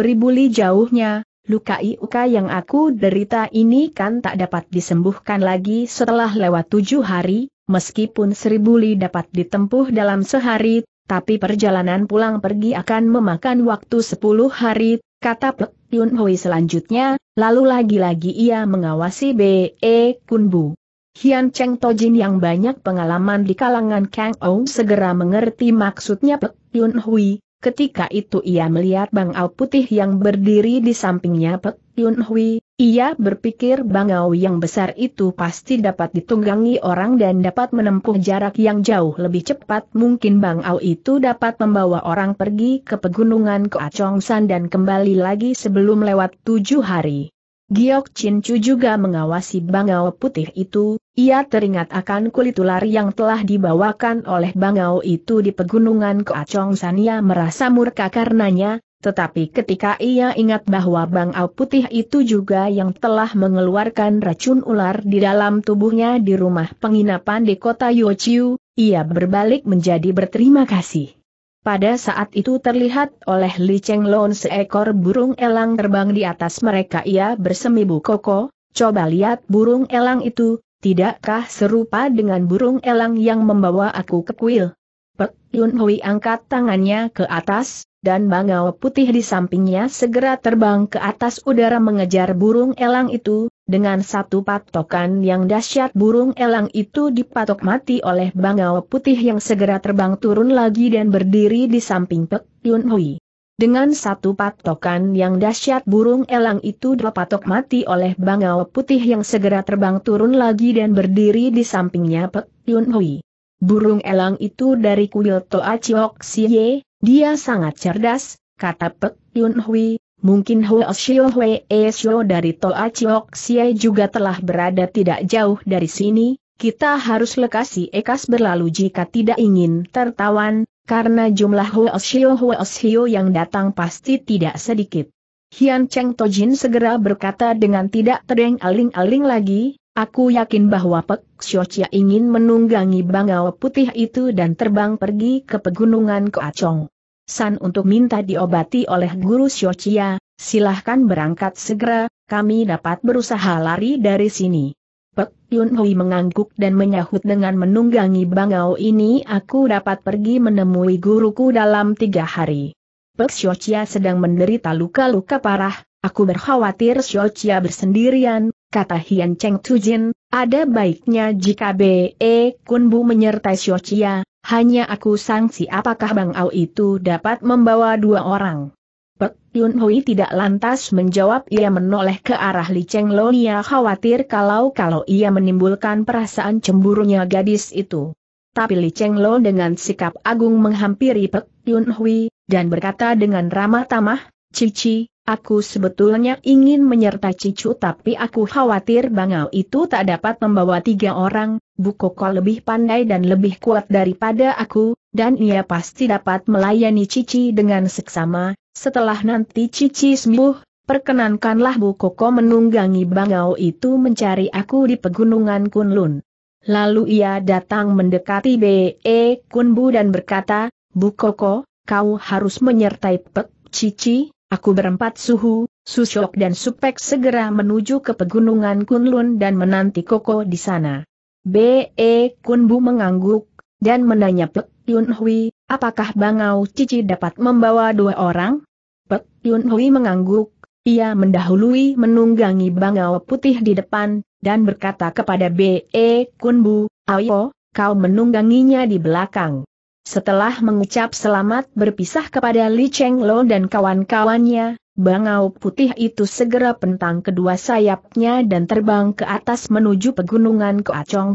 ribu li jauhnya, luka iuka yang aku derita ini kan tak dapat disembuhkan lagi setelah lewat tujuh hari, meskipun seribu li dapat ditempuh dalam sehari, tapi perjalanan pulang pergi akan memakan waktu sepuluh hari, kata Pek Yun Hui selanjutnya, lalu lagi-lagi ia mengawasi B.E. Kunbu. Hian Cheng Tojin yang banyak pengalaman di kalangan Kang Ou segera mengerti maksudnya Pek Yun Hui, ketika itu ia melihat Bang Au Putih yang berdiri di sampingnya Pek Yun Hui, ia berpikir bangau yang besar itu pasti dapat ditunggangi orang dan dapat menempuh jarak yang jauh lebih cepat. Mungkin bangau itu dapat membawa orang pergi ke pegunungan Keacongsan dan kembali lagi sebelum lewat tujuh hari. Giok Chin Chu juga mengawasi bangau putih itu, ia teringat akan kulit ular yang telah dibawakan oleh bangau itu di pegunungan Keacongsan. Ia merasa murka karenanya, tetapi ketika ia ingat bahwa Bangau Putih itu juga yang telah mengeluarkan racun ular di dalam tubuhnya di rumah penginapan di kota Yochiu, ia berbalik menjadi berterima kasih. Pada saat itu terlihat oleh Li Cheng Lon seekor burung elang terbang di atas mereka ia bersemibu koko, coba lihat burung elang itu, tidakkah serupa dengan burung elang yang membawa aku ke kuil? Pek Yun Hui angkat tangannya ke atas, dan bangau putih di sampingnya segera terbang ke atas udara mengejar burung elang itu, dengan satu patokan yang dahsyat burung elang itu dipatok mati oleh bangau putih yang segera terbang turun lagi dan berdiri di samping Pek Yun Hui. Dengan satu patokan yang dahsyat burung elang itu dipatok mati oleh bangau putih yang segera terbang turun lagi dan berdiri di sampingnya Pek Yun Hui. Burung elang itu dari kuil Toa Chiok Siye, dia sangat cerdas, kata Pek Yun Hui, mungkin Huo Shio Hui E Shio dari Toa Chiok Siye juga telah berada tidak jauh dari sini, kita harus lekasi ekas berlalu jika tidak ingin tertawan, karena jumlah Huo Shio Huo Shio yang datang pasti tidak sedikit. Hian Cheng Tojin segera berkata dengan tidak terdengar aling-aling lagi, Aku yakin bahwa Pek Xiochia ingin menunggangi bangau putih itu dan terbang pergi ke pegunungan Koacong. San untuk minta diobati oleh guru Xiochia, silahkan berangkat segera, kami dapat berusaha lari dari sini. Pek Yun Hui mengangguk dan menyahut dengan menunggangi bangau ini aku dapat pergi menemui guruku dalam tiga hari. Pek Xiochia sedang menderita luka-luka parah, Aku berkhawatir Chia bersendirian, kata Hian Cheng Tujin, ada baiknya jika B.E. E Kunbu menyertai Xiao Chia, hanya aku sangsi apakah Bang Ao itu dapat membawa dua orang. Pek Yun Hui tidak lantas menjawab ia menoleh ke arah Li Cheng Lo ia khawatir kalau-kalau ia menimbulkan perasaan cemburunya gadis itu. Tapi Li Cheng Lo dengan sikap agung menghampiri Pek Yun Hui, dan berkata dengan ramah tamah, Cici, Aku sebetulnya ingin menyertai Cicu tapi aku khawatir Bangau itu tak dapat membawa tiga orang, Bukoko lebih pandai dan lebih kuat daripada aku, dan ia pasti dapat melayani Cici dengan seksama, setelah nanti Cici sembuh, perkenankanlah Bukoko menunggangi Bangau itu mencari aku di pegunungan Kunlun. Lalu ia datang mendekati B.E. Kunbu dan berkata, Bukoko, kau harus menyertai Pek Cici, Aku berempat suhu, susok dan Supek segera menuju ke pegunungan Kunlun dan menanti Koko di sana. B.E. E Kunbu mengangguk, dan menanya Pek Yun Hui, apakah Bangau Cici dapat membawa dua orang? Pek Yun Hui mengangguk, ia mendahului menunggangi Bangau Putih di depan, dan berkata kepada B.E. E Kunbu, Ayo, kau menungganginya di belakang. Setelah mengucap selamat berpisah kepada Li Cheng Lo dan kawan-kawannya, bangau putih itu segera pentang kedua sayapnya dan terbang ke atas menuju pegunungan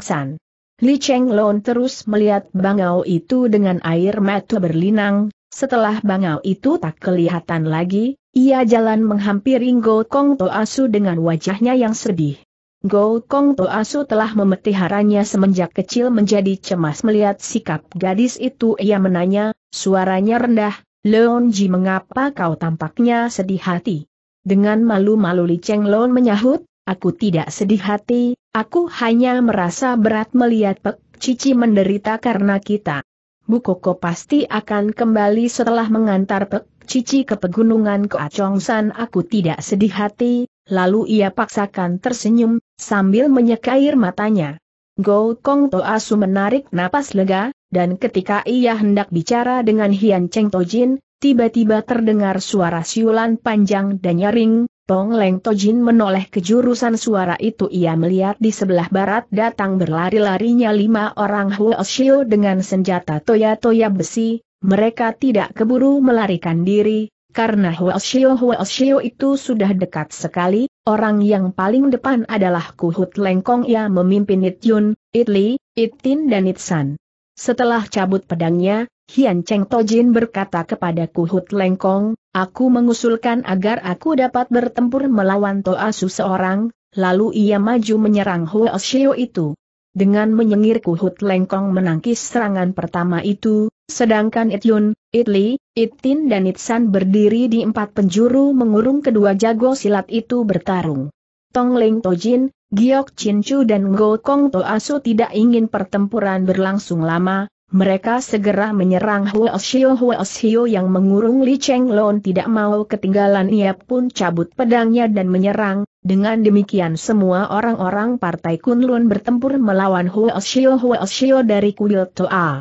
San. Li Cheng Lo terus melihat bangau itu dengan air mata berlinang, setelah bangau itu tak kelihatan lagi, ia jalan menghampiri Ngo Kong Asu dengan wajahnya yang sedih. Go Kong To Asu telah memetiharanya semenjak kecil menjadi cemas melihat sikap gadis itu ia menanya, suaranya rendah, Leon Ji mengapa kau tampaknya sedih hati? Dengan malu-malu Li Cheng Lon menyahut, aku tidak sedih hati, aku hanya merasa berat melihat Pek Cici menderita karena kita. Bu Koko pasti akan kembali setelah mengantar Pek Cici ke pegunungan San aku tidak sedih hati, lalu ia paksakan tersenyum, sambil menyekair air matanya. Go Kong asu menarik napas lega, dan ketika ia hendak bicara dengan Hian Cheng Tojin, tiba-tiba terdengar suara siulan panjang dan nyaring, Tong Leng Tojin menoleh ke jurusan suara itu ia melihat di sebelah barat datang berlari-larinya lima orang Huoshio dengan senjata toya-toya besi, mereka tidak keburu melarikan diri, karena Huo Xiao itu sudah dekat sekali, orang yang paling depan adalah Kuhut Lengkong ia memimpin It Yun, It Li, It Tin dan It San. Setelah cabut pedangnya, Hian Cheng Tojin berkata kepada Kuhut Lengkong, aku mengusulkan agar aku dapat bertempur melawan Toasu seorang, lalu ia maju menyerang Xiao itu. Dengan menyengir Kuhut Lengkong menangkis serangan pertama itu, sedangkan It Yun, It Li, Itin dan Itsan berdiri di empat penjuru mengurung kedua jago silat itu bertarung. Tong Leng Tojin, Giok Chin Chu dan Ngo Kong To Asu tidak ingin pertempuran berlangsung lama, mereka segera menyerang Huo Shio Huo Shio yang mengurung Li Cheng Lon tidak mau ketinggalan ia pun cabut pedangnya dan menyerang, dengan demikian semua orang-orang partai Kunlun bertempur melawan Huo Shio Huo Shio dari kuil Toa.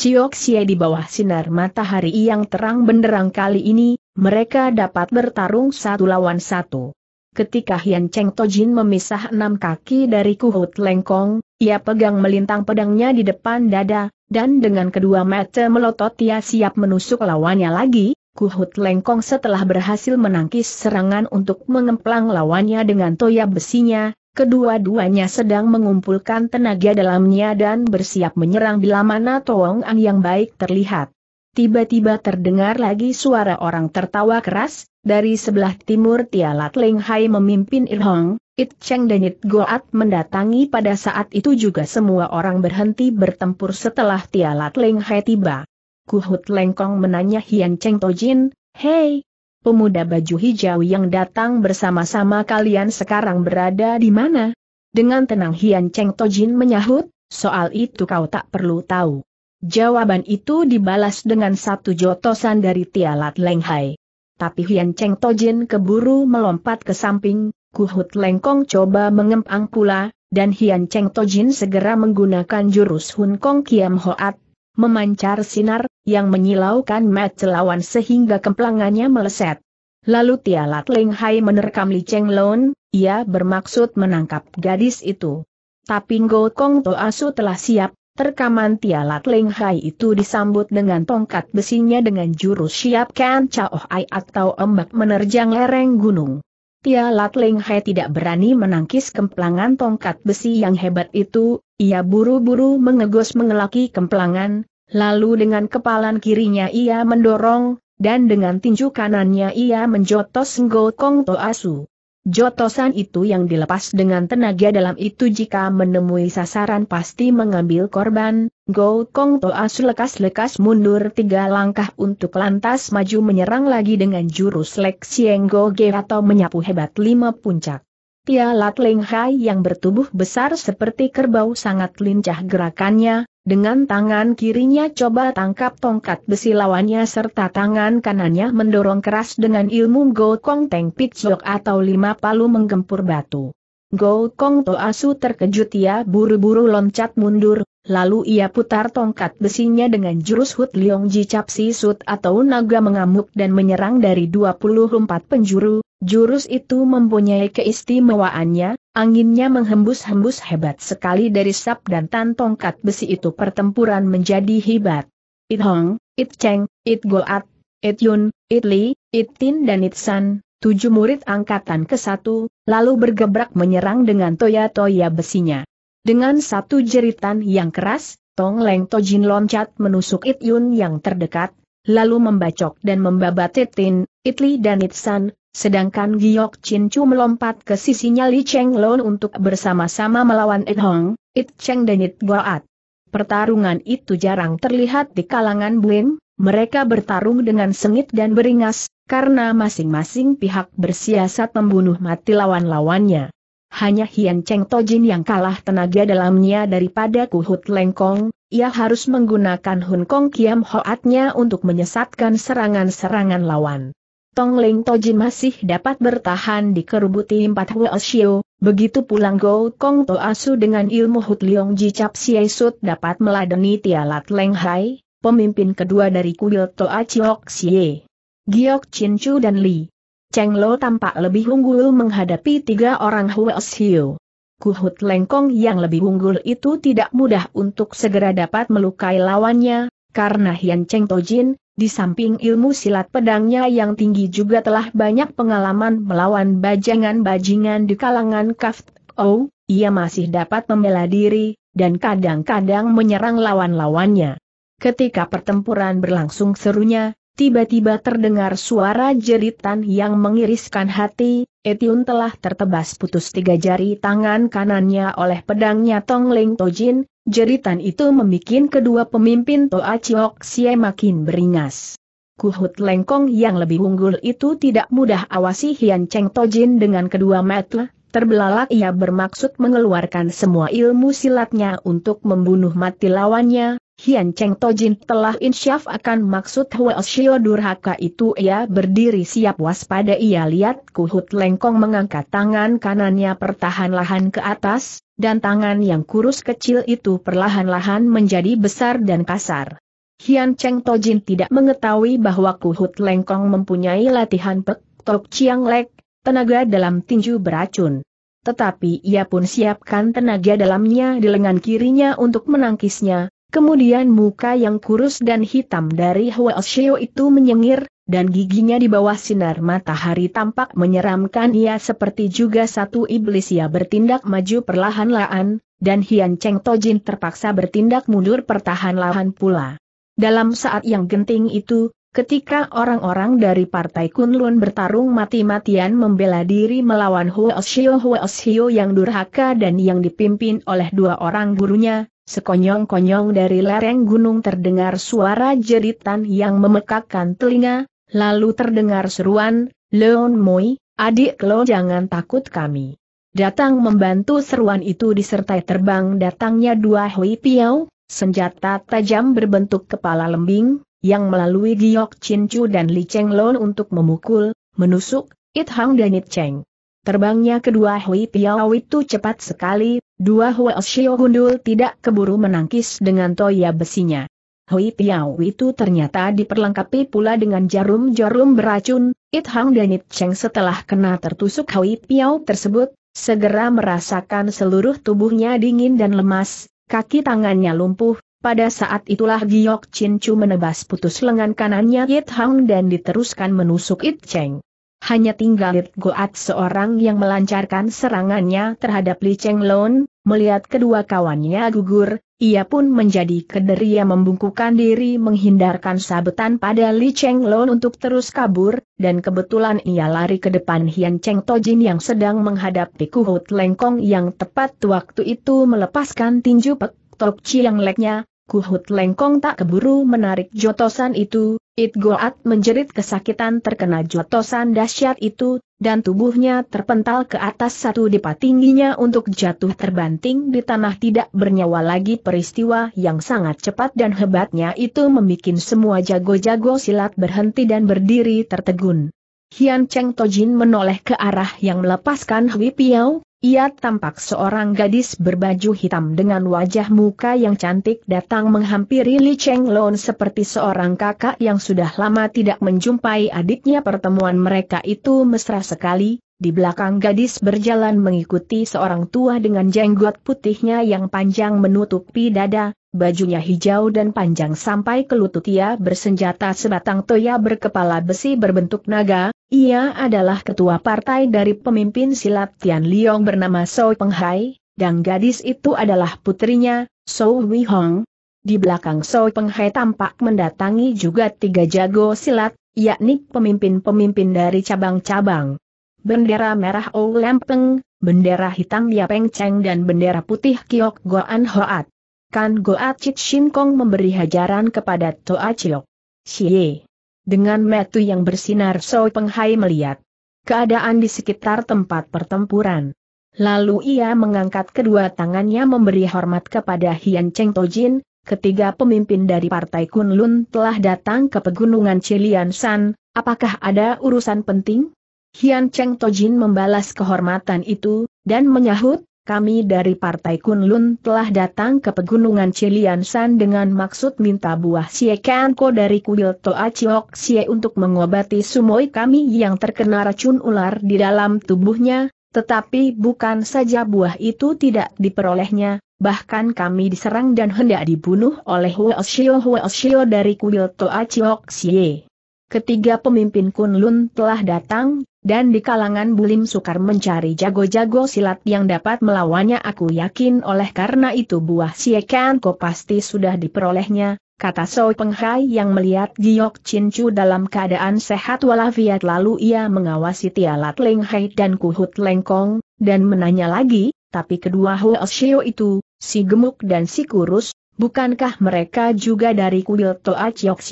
Ciok Xie di bawah sinar matahari yang terang benderang kali ini, mereka dapat bertarung satu lawan satu. Ketika Hian Cheng Tojin memisah enam kaki dari Kuhut Lengkong, ia pegang melintang pedangnya di depan dada, dan dengan kedua mata melotot ia siap menusuk lawannya lagi, Kuhut Lengkong setelah berhasil menangkis serangan untuk mengemplang lawannya dengan toya besinya, Kedua-duanya sedang mengumpulkan tenaga dalamnya dan bersiap menyerang bila mana Toong Ang yang baik terlihat. Tiba-tiba terdengar lagi suara orang tertawa keras, dari sebelah timur Tialat Leng Hai memimpin Irhong, It Cheng dan It Goat mendatangi pada saat itu juga semua orang berhenti bertempur setelah Tialat Leng Hai tiba. Kuhut Lengkong menanya Hian Cheng Tojin, Hei, pemuda baju hijau yang datang bersama-sama kalian sekarang berada di mana? Dengan tenang Hian Cheng Tojin menyahut, soal itu kau tak perlu tahu. Jawaban itu dibalas dengan satu jotosan dari Tialat Hai. Tapi Hian Cheng Tojin keburu melompat ke samping, Kuhut Lengkong coba mengempang pula, dan Hian Cheng Tojin segera menggunakan jurus Hun Kong Kiam Hoat, memancar sinar, yang menyilaukan mat celawan sehingga kemplangannya meleset. Lalu Tialat Ling Hai menerkam Li Cheng Lon, ia bermaksud menangkap gadis itu. Tapi Ngo Kong To Asu telah siap, terkaman Tialat Ling Hai itu disambut dengan tongkat besinya dengan jurus siapkan Kan Chao Ai atau ombak menerjang lereng gunung. Tialat Ling Hai tidak berani menangkis kemplangan tongkat besi yang hebat itu, ia buru-buru mengegos mengelaki kemplangan, lalu dengan kepalan kirinya ia mendorong, dan dengan tinju kanannya ia menjotos Ngo Kong to asu. Jotosan itu yang dilepas dengan tenaga dalam itu jika menemui sasaran pasti mengambil korban, Go Kong to asu lekas-lekas mundur tiga langkah untuk lantas maju menyerang lagi dengan jurus Lek Sieng Go Ge atau menyapu hebat lima puncak. Tia Lat Leng Hai yang bertubuh besar seperti kerbau sangat lincah gerakannya, dengan tangan kirinya coba tangkap tongkat besi lawannya serta tangan kanannya mendorong keras dengan ilmu Go Kong Teng Pitjok atau lima palu menggempur batu. Go Kong Toasu terkejut ia buru-buru loncat mundur, lalu ia putar tongkat besinya dengan jurus Hut Leong Ji Cap Si Sut atau naga mengamuk dan menyerang dari 24 penjuru, jurus itu mempunyai keistimewaannya, anginnya menghembus-hembus hebat sekali dari sap dan tan tongkat besi itu pertempuran menjadi hebat. It Hong, It Cheng, It Goat, It Yun, It Li, It Tin dan It San, tujuh murid angkatan ke satu, lalu bergebrak menyerang dengan toya-toya besinya. Dengan satu jeritan yang keras, Tong Leng Tojin loncat menusuk It Yun yang terdekat, lalu membacok dan membabat It Tin, It Li dan It San. sedangkan Giok Chin Chu melompat ke sisinya Li Cheng Lon untuk bersama-sama melawan It Hong, It Cheng dan It Goat. Pertarungan itu jarang terlihat di kalangan Buim, mereka bertarung dengan sengit dan beringas, karena masing-masing pihak bersiasat membunuh mati lawan-lawannya. Hanya Hian Cheng Tojin yang kalah tenaga dalamnya daripada Kuhut Lengkong, ia harus menggunakan Hun Kong Kiam Hoatnya untuk menyesatkan serangan-serangan lawan. Tong Leng Tojin masih dapat bertahan di kerubuti empat Huo begitu pulang Go Kong Asu dengan ilmu Hut Leong Ji Cap Siai Sut dapat meladeni Tialat Leng Hai, pemimpin kedua dari kuil Toa Chiok Xie. Giok Chin Chu dan Li. Cheng Lo tampak lebih unggul menghadapi tiga orang Huo Hiu. Kuhut Lengkong yang lebih unggul itu tidak mudah untuk segera dapat melukai lawannya, karena Hian Cheng Tojin, di samping ilmu silat pedangnya yang tinggi juga telah banyak pengalaman melawan bajangan-bajingan di kalangan Kaft O, ia masih dapat membela diri, dan kadang-kadang menyerang lawan-lawannya. Ketika pertempuran berlangsung serunya, tiba-tiba terdengar suara jeritan yang mengiriskan hati, Etiun telah tertebas putus tiga jari tangan kanannya oleh pedangnya Tong Ling Tojin, jeritan itu membuat kedua pemimpin Toa Chiok Xie makin beringas. Kuhut lengkong yang lebih unggul itu tidak mudah awasi Hian Cheng Tojin dengan kedua mata, Terbelalak ia bermaksud mengeluarkan semua ilmu silatnya untuk membunuh mati lawannya, Hian Cheng Tojin telah insyaf akan maksud Hua Durhaka itu ia berdiri siap waspada ia lihat Kuhut Lengkong mengangkat tangan kanannya pertahan-lahan ke atas, dan tangan yang kurus kecil itu perlahan-lahan menjadi besar dan kasar. Hian Cheng Tojin tidak mengetahui bahwa Kuhut Lengkong mempunyai latihan Pek Tok Chiang Lek, tenaga dalam tinju beracun. Tetapi ia pun siapkan tenaga dalamnya di lengan kirinya untuk menangkisnya, kemudian muka yang kurus dan hitam dari Hua Xiao itu menyengir, dan giginya di bawah sinar matahari tampak menyeramkan ia seperti juga satu iblis ia bertindak maju perlahan-lahan, dan Hian Cheng Tojin terpaksa bertindak mundur pertahan-lahan pula. Dalam saat yang genting itu, Ketika orang-orang dari Partai Kunlun bertarung mati-matian membela diri melawan Huo Huoshio yang durhaka dan yang dipimpin oleh dua orang gurunya, sekonyong-konyong dari lereng gunung terdengar suara jeritan yang memekakkan telinga, lalu terdengar seruan, Leon Moi, adik lo jangan takut kami. Datang membantu seruan itu disertai terbang datangnya dua Hui Piao, senjata tajam berbentuk kepala lembing, yang melalui Giok Chin Chu dan Li Cheng Lon untuk memukul, menusuk, It Hang dan It Cheng. Terbangnya kedua Hui Piao itu cepat sekali, dua Hua Xiao gundul tidak keburu menangkis dengan toya besinya. Hui Piao itu ternyata diperlengkapi pula dengan jarum-jarum beracun, It Hang dan It Cheng setelah kena tertusuk Hui Piao tersebut, segera merasakan seluruh tubuhnya dingin dan lemas, kaki tangannya lumpuh, pada saat itulah Giok Chin Chu menebas putus lengan kanannya Yit Hang dan diteruskan menusuk It Cheng. Hanya tinggal Goat seorang yang melancarkan serangannya terhadap Li Cheng Lon, melihat kedua kawannya gugur, ia pun menjadi kederia membungkukan diri menghindarkan sabetan pada Li Cheng Lon untuk terus kabur, dan kebetulan ia lari ke depan Hian Cheng Tojin yang sedang menghadapi Kuhut Lengkong yang tepat waktu itu melepaskan tinju pek Tok Chiang Leknya, Kuhut Lengkong tak keburu menarik jotosan itu, It Goat menjerit kesakitan terkena jotosan dahsyat itu, dan tubuhnya terpental ke atas satu depa tingginya untuk jatuh terbanting di tanah tidak bernyawa lagi peristiwa yang sangat cepat dan hebatnya itu membuat semua jago-jago silat berhenti dan berdiri tertegun. Hian Cheng Tojin menoleh ke arah yang melepaskan Hui Piao, ia tampak seorang gadis berbaju hitam dengan wajah muka yang cantik datang menghampiri Li Cheng Lon seperti seorang kakak yang sudah lama tidak menjumpai adiknya pertemuan mereka itu mesra sekali, di belakang gadis berjalan mengikuti seorang tua dengan jenggot putihnya yang panjang menutupi dada, Bajunya hijau dan panjang sampai ke lutut ia bersenjata sebatang toya berkepala besi berbentuk naga, ia adalah ketua partai dari pemimpin silat Tian Liong bernama Soi Penghai, dan gadis itu adalah putrinya, Sou Wei Hong. Di belakang Soi Penghai tampak mendatangi juga tiga jago silat, yakni pemimpin-pemimpin dari cabang-cabang. Bendera merah Ou Lempeng, bendera hitam Yapeng Cheng dan bendera putih Kiok Goan Hoat. Kan Goa Chit Shin Kong memberi hajaran kepada Toa Chiok. Xie. Dengan metu yang bersinar So Penghai melihat keadaan di sekitar tempat pertempuran. Lalu ia mengangkat kedua tangannya memberi hormat kepada Hian Cheng Tojin, ketiga pemimpin dari Partai Kunlun telah datang ke Pegunungan Cilian San, apakah ada urusan penting? Hian Cheng Tojin membalas kehormatan itu, dan menyahut, kami dari Partai Kunlun telah datang ke Pegunungan Ciliansan dengan maksud minta buah siekanko dari kuil Toa Chiok Sie untuk mengobati sumoi kami yang terkena racun ular di dalam tubuhnya, tetapi bukan saja buah itu tidak diperolehnya, bahkan kami diserang dan hendak dibunuh oleh Huo Shio dari kuil Toa Chiok Sie. Ketiga pemimpin Kunlun telah datang, dan di kalangan Bulim sukar mencari jago-jago silat yang dapat melawannya aku yakin oleh karena itu buah siekanko pasti sudah diperolehnya, kata Soi Penghai yang melihat Giok Chin dalam keadaan sehat walafiat lalu ia mengawasi Tialat Leng Hai dan Kuhut Leng Kong, dan menanya lagi, tapi kedua Huo Shio itu, si gemuk dan si kurus, bukankah mereka juga dari kuil Toa Chiok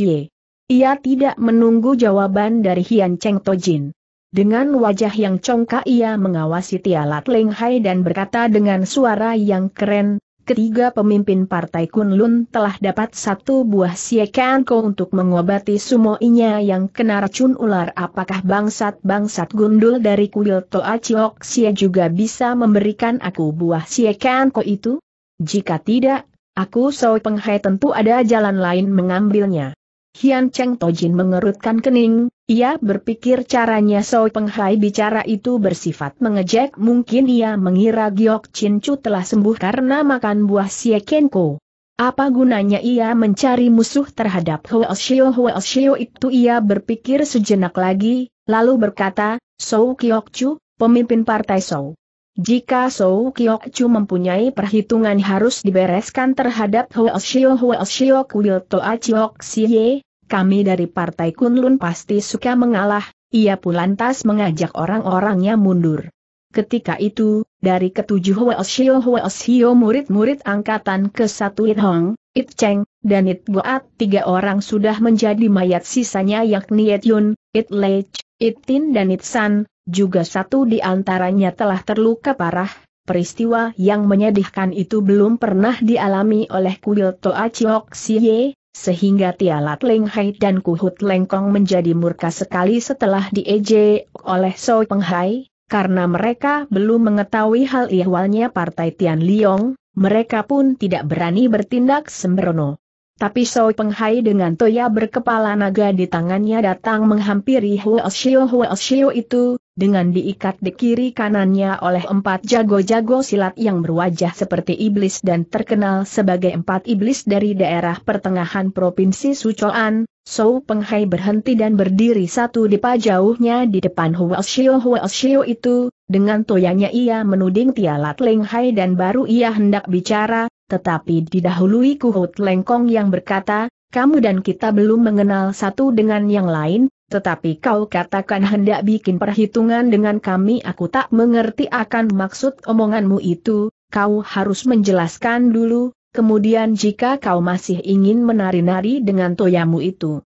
Ia tidak menunggu jawaban dari Hian Cheng Tojin. Dengan wajah yang congkak ia mengawasi Tialat Leng Hai dan berkata dengan suara yang keren, ketiga pemimpin partai Kunlun telah dapat satu buah siekanko untuk mengobati sumoinya yang kena racun ular. Apakah bangsat-bangsat gundul dari kuil Toa Chiok Sia juga bisa memberikan aku buah siekanko itu? Jika tidak, aku Peng Penghai tentu ada jalan lain mengambilnya. Hian Cheng Tojin mengerutkan kening, ia berpikir caranya So Peng Penghai bicara itu bersifat mengejek mungkin ia mengira Giok Chin Chu telah sembuh karena makan buah Ken Ko. Apa gunanya ia mencari musuh terhadap Hua Shio Hua Shio itu ia berpikir sejenak lagi, lalu berkata, So Kiok Chu, pemimpin partai So. Jika So Kiok Chu mempunyai perhitungan harus dibereskan terhadap Huo Shio Huo Shio Kuil Toa Chiok Siye, kami dari Partai Kunlun pasti suka mengalah, ia pun lantas mengajak orang-orangnya mundur. Ketika itu, dari ketujuh Weoshio Weoshio murid-murid angkatan ke satu It Hong, It Cheng, dan It Goat tiga orang sudah menjadi mayat sisanya yakni It Yun, It Lech, It Tin dan It San, juga satu di antaranya telah terluka parah. Peristiwa yang menyedihkan itu belum pernah dialami oleh kuil Toa Chiok Siye, sehingga Tialat Leng Hai dan Kuhut Lengkong menjadi murka sekali setelah diejek oleh So Peng Hai, karena mereka belum mengetahui hal ihwalnya Partai Tian Liong, mereka pun tidak berani bertindak sembrono. Tapi Shou Penghai dengan toya berkepala naga di tangannya datang menghampiri Huo Shio Huo Shio itu, dengan diikat di kiri kanannya oleh empat jago-jago silat yang berwajah seperti iblis dan terkenal sebagai empat iblis dari daerah pertengahan Provinsi Sucoan, Shou Penghai berhenti dan berdiri satu depa jauhnya di depan Huo Shio Huo Shio itu, dengan toyanya ia menuding Tialat Leng Hai dan baru ia hendak bicara, tetapi didahului Kuhut Lengkong yang berkata, kamu dan kita belum mengenal satu dengan yang lain, tetapi kau katakan hendak bikin perhitungan dengan kami aku tak mengerti akan maksud omonganmu itu, kau harus menjelaskan dulu, kemudian jika kau masih ingin menari-nari dengan toyamu itu,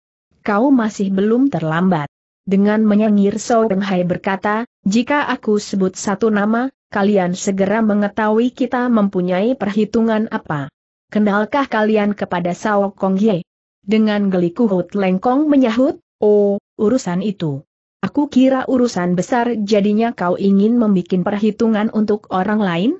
kau masih belum terlambat. Dengan menyengir Hai berkata, jika aku sebut satu nama, kalian segera mengetahui kita mempunyai perhitungan apa. Kenalkah kalian kepada Sao Kong Ye? Dengan geli Kuhut Lengkong menyahut, oh, urusan itu. Aku kira urusan besar jadinya kau ingin membuat perhitungan untuk orang lain?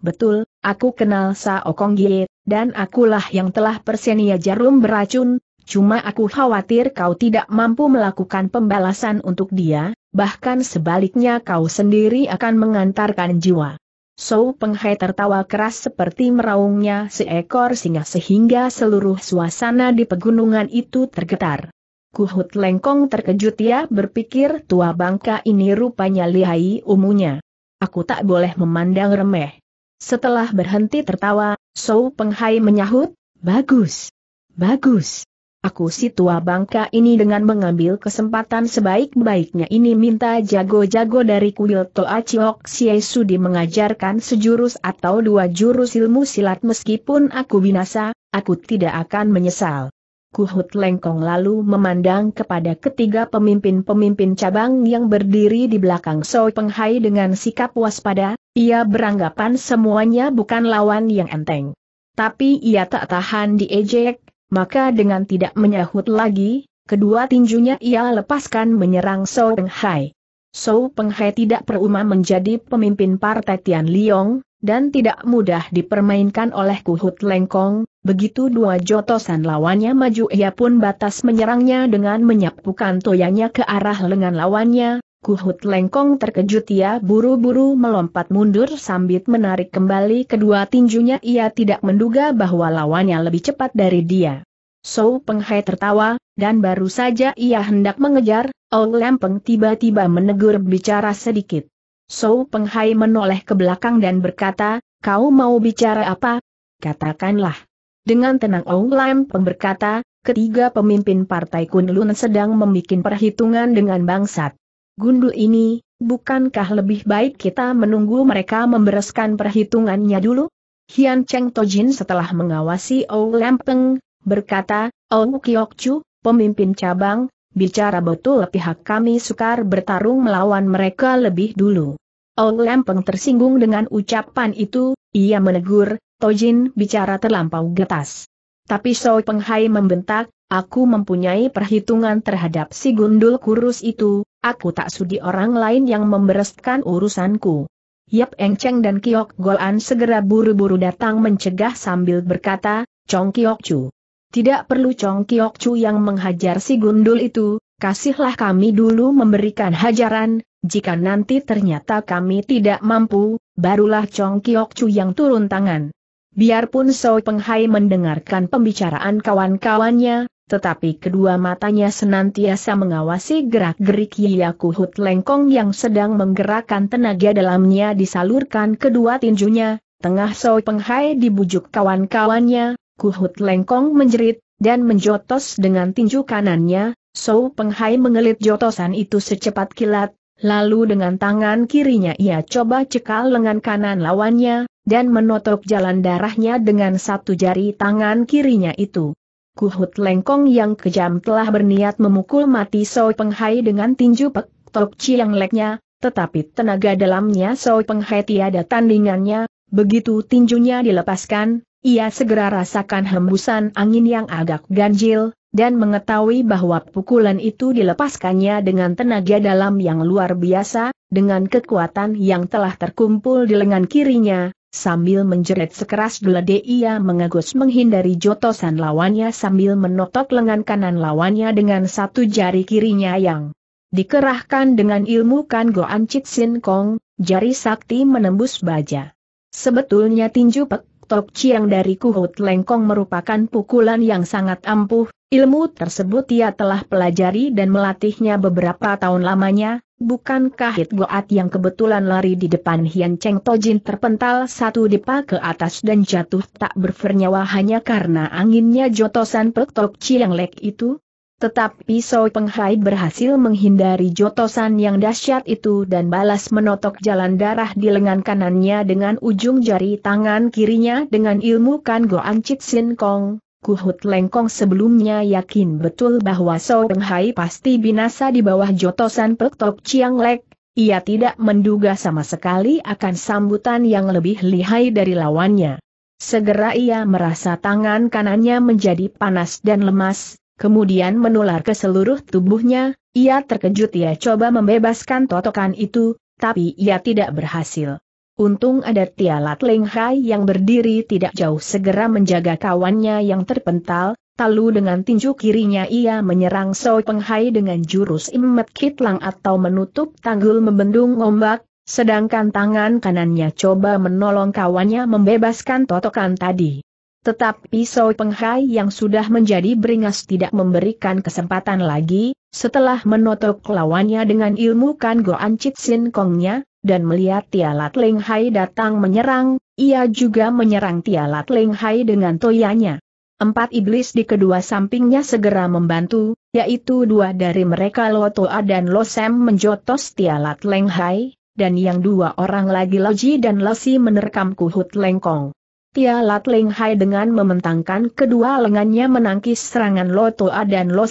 Betul, aku kenal Sao Kong Ye, dan akulah yang telah persenia jarum beracun, cuma aku khawatir kau tidak mampu melakukan pembalasan untuk dia, bahkan sebaliknya kau sendiri akan mengantarkan jiwa. Sou Penghai tertawa keras seperti meraungnya seekor singa sehingga seluruh suasana di pegunungan itu tergetar. Kuhut Lengkong terkejut ia berpikir tua bangka ini rupanya lihai umumnya. Aku tak boleh memandang remeh. Setelah berhenti tertawa, Sou Penghai menyahut, Bagus. Bagus. Aku si tua bangka ini dengan mengambil kesempatan sebaik-baiknya ini minta jago-jago dari kuil Toa Chiok Sudi mengajarkan sejurus atau dua jurus ilmu silat meskipun aku binasa, aku tidak akan menyesal. Kuhut Lengkong lalu memandang kepada ketiga pemimpin-pemimpin cabang yang berdiri di belakang Soi Penghai dengan sikap waspada, ia beranggapan semuanya bukan lawan yang enteng. Tapi ia tak tahan diejek, maka dengan tidak menyahut lagi, kedua tinjunya ia lepaskan menyerang So Peng Hai. So Peng Hai tidak peruma menjadi pemimpin partai Tian Liong, dan tidak mudah dipermainkan oleh Kuhut Lengkong, begitu dua jotosan lawannya maju ia pun batas menyerangnya dengan menyapukan toyanya ke arah lengan lawannya, Kuhut Lengkong terkejut ia buru-buru melompat mundur sambil menarik kembali kedua tinjunya ia tidak menduga bahwa lawannya lebih cepat dari dia. So Penghai tertawa, dan baru saja ia hendak mengejar, Oh Lempeng tiba-tiba menegur bicara sedikit. So Penghai menoleh ke belakang dan berkata, kau mau bicara apa? Katakanlah. Dengan tenang Oh Lempeng berkata, ketiga pemimpin partai Kunlun sedang membuat perhitungan dengan bangsat. Gundu ini, bukankah lebih baik kita menunggu mereka membereskan perhitungannya dulu? Hian Cheng Tojin setelah mengawasi Ou Lempeng berkata, Ou Chu, pemimpin cabang, bicara betul pihak kami sukar bertarung melawan mereka lebih dulu. Ou Lempeng tersinggung dengan ucapan itu, ia menegur, Tojin bicara terlampau getas. Tapi Soi Penghai membentak, aku mempunyai perhitungan terhadap si gundul kurus itu, Aku tak sudi orang lain yang membereskan urusanku. Yap Eng Cheng dan Kiok Golan segera buru-buru datang mencegah sambil berkata, Chong Kiok Chu. Tidak perlu Chong Kiok Chu yang menghajar si gundul itu, kasihlah kami dulu memberikan hajaran, jika nanti ternyata kami tidak mampu, barulah Chong Kiok Chu yang turun tangan. Biarpun So Penghai mendengarkan pembicaraan kawan-kawannya, tetapi kedua matanya senantiasa mengawasi gerak-gerik Yakuhut Lengkong yang sedang menggerakkan tenaga dalamnya disalurkan kedua tinjunya, tengah So Penghai dibujuk kawan-kawannya, Kuhut Lengkong menjerit, dan menjotos dengan tinju kanannya, So Penghai mengelit jotosan itu secepat kilat, lalu dengan tangan kirinya ia coba cekal lengan kanan lawannya, dan menotok jalan darahnya dengan satu jari tangan kirinya itu. Kuhut Lengkong yang kejam telah berniat memukul mati Soi Penghai dengan tinju pek, tok yang leknya, tetapi tenaga dalamnya Soi Penghai tiada tandingannya, begitu tinjunya dilepaskan, ia segera rasakan hembusan angin yang agak ganjil, dan mengetahui bahwa pukulan itu dilepaskannya dengan tenaga dalam yang luar biasa, dengan kekuatan yang telah terkumpul di lengan kirinya, Sambil menjerit sekeras gelade ia mengagus menghindari jotosan lawannya sambil menotok lengan kanan lawannya dengan satu jari kirinya yang dikerahkan dengan ilmu kan Goan Chit Sin Kong, jari sakti menembus baja. Sebetulnya tinju pek tok ciang dari kuhut lengkong merupakan pukulan yang sangat ampuh, ilmu tersebut ia telah pelajari dan melatihnya beberapa tahun lamanya, Bukankah Hit Goat yang kebetulan lari di depan Hian Cheng Tojin terpental satu depa ke atas dan jatuh tak bernyawa hanya karena anginnya jotosan Pek Tok Chi lek itu? Tetapi Soi Penghai berhasil menghindari jotosan yang dahsyat itu dan balas menotok jalan darah di lengan kanannya dengan ujung jari tangan kirinya dengan ilmu Kan Goan Chit Sin Kong. Kuhut Lengkong sebelumnya yakin betul bahwa Sao Hai pasti binasa di bawah jotosan Pek Tok Chiang Lek, ia tidak menduga sama sekali akan sambutan yang lebih lihai dari lawannya. Segera ia merasa tangan kanannya menjadi panas dan lemas, kemudian menular ke seluruh tubuhnya, ia terkejut ia coba membebaskan totokan itu, tapi ia tidak berhasil. Untung ada Tialat Leng Hai yang berdiri tidak jauh segera menjaga kawannya yang terpental, lalu dengan tinju kirinya ia menyerang So Peng Hai dengan jurus Immet Kitlang atau menutup tanggul membendung ombak, sedangkan tangan kanannya coba menolong kawannya membebaskan totokan tadi. Tetapi So Peng Hai yang sudah menjadi beringas tidak memberikan kesempatan lagi, setelah menotok lawannya dengan ilmu kan Goan Chit Sin Kongnya, dan melihat Tialat Leng Hai datang menyerang, ia juga menyerang Tialat Leng Hai dengan toyanya. Empat iblis di kedua sampingnya segera membantu, yaitu dua dari mereka Lo Toa dan Lo Sem menjotos Tialat Leng Hai, dan yang dua orang lagi Loji dan Losi menerkam Kuhut Lengkong. Tialat Leng Hai dengan mementangkan kedua lengannya menangkis serangan Lo Toa dan Lo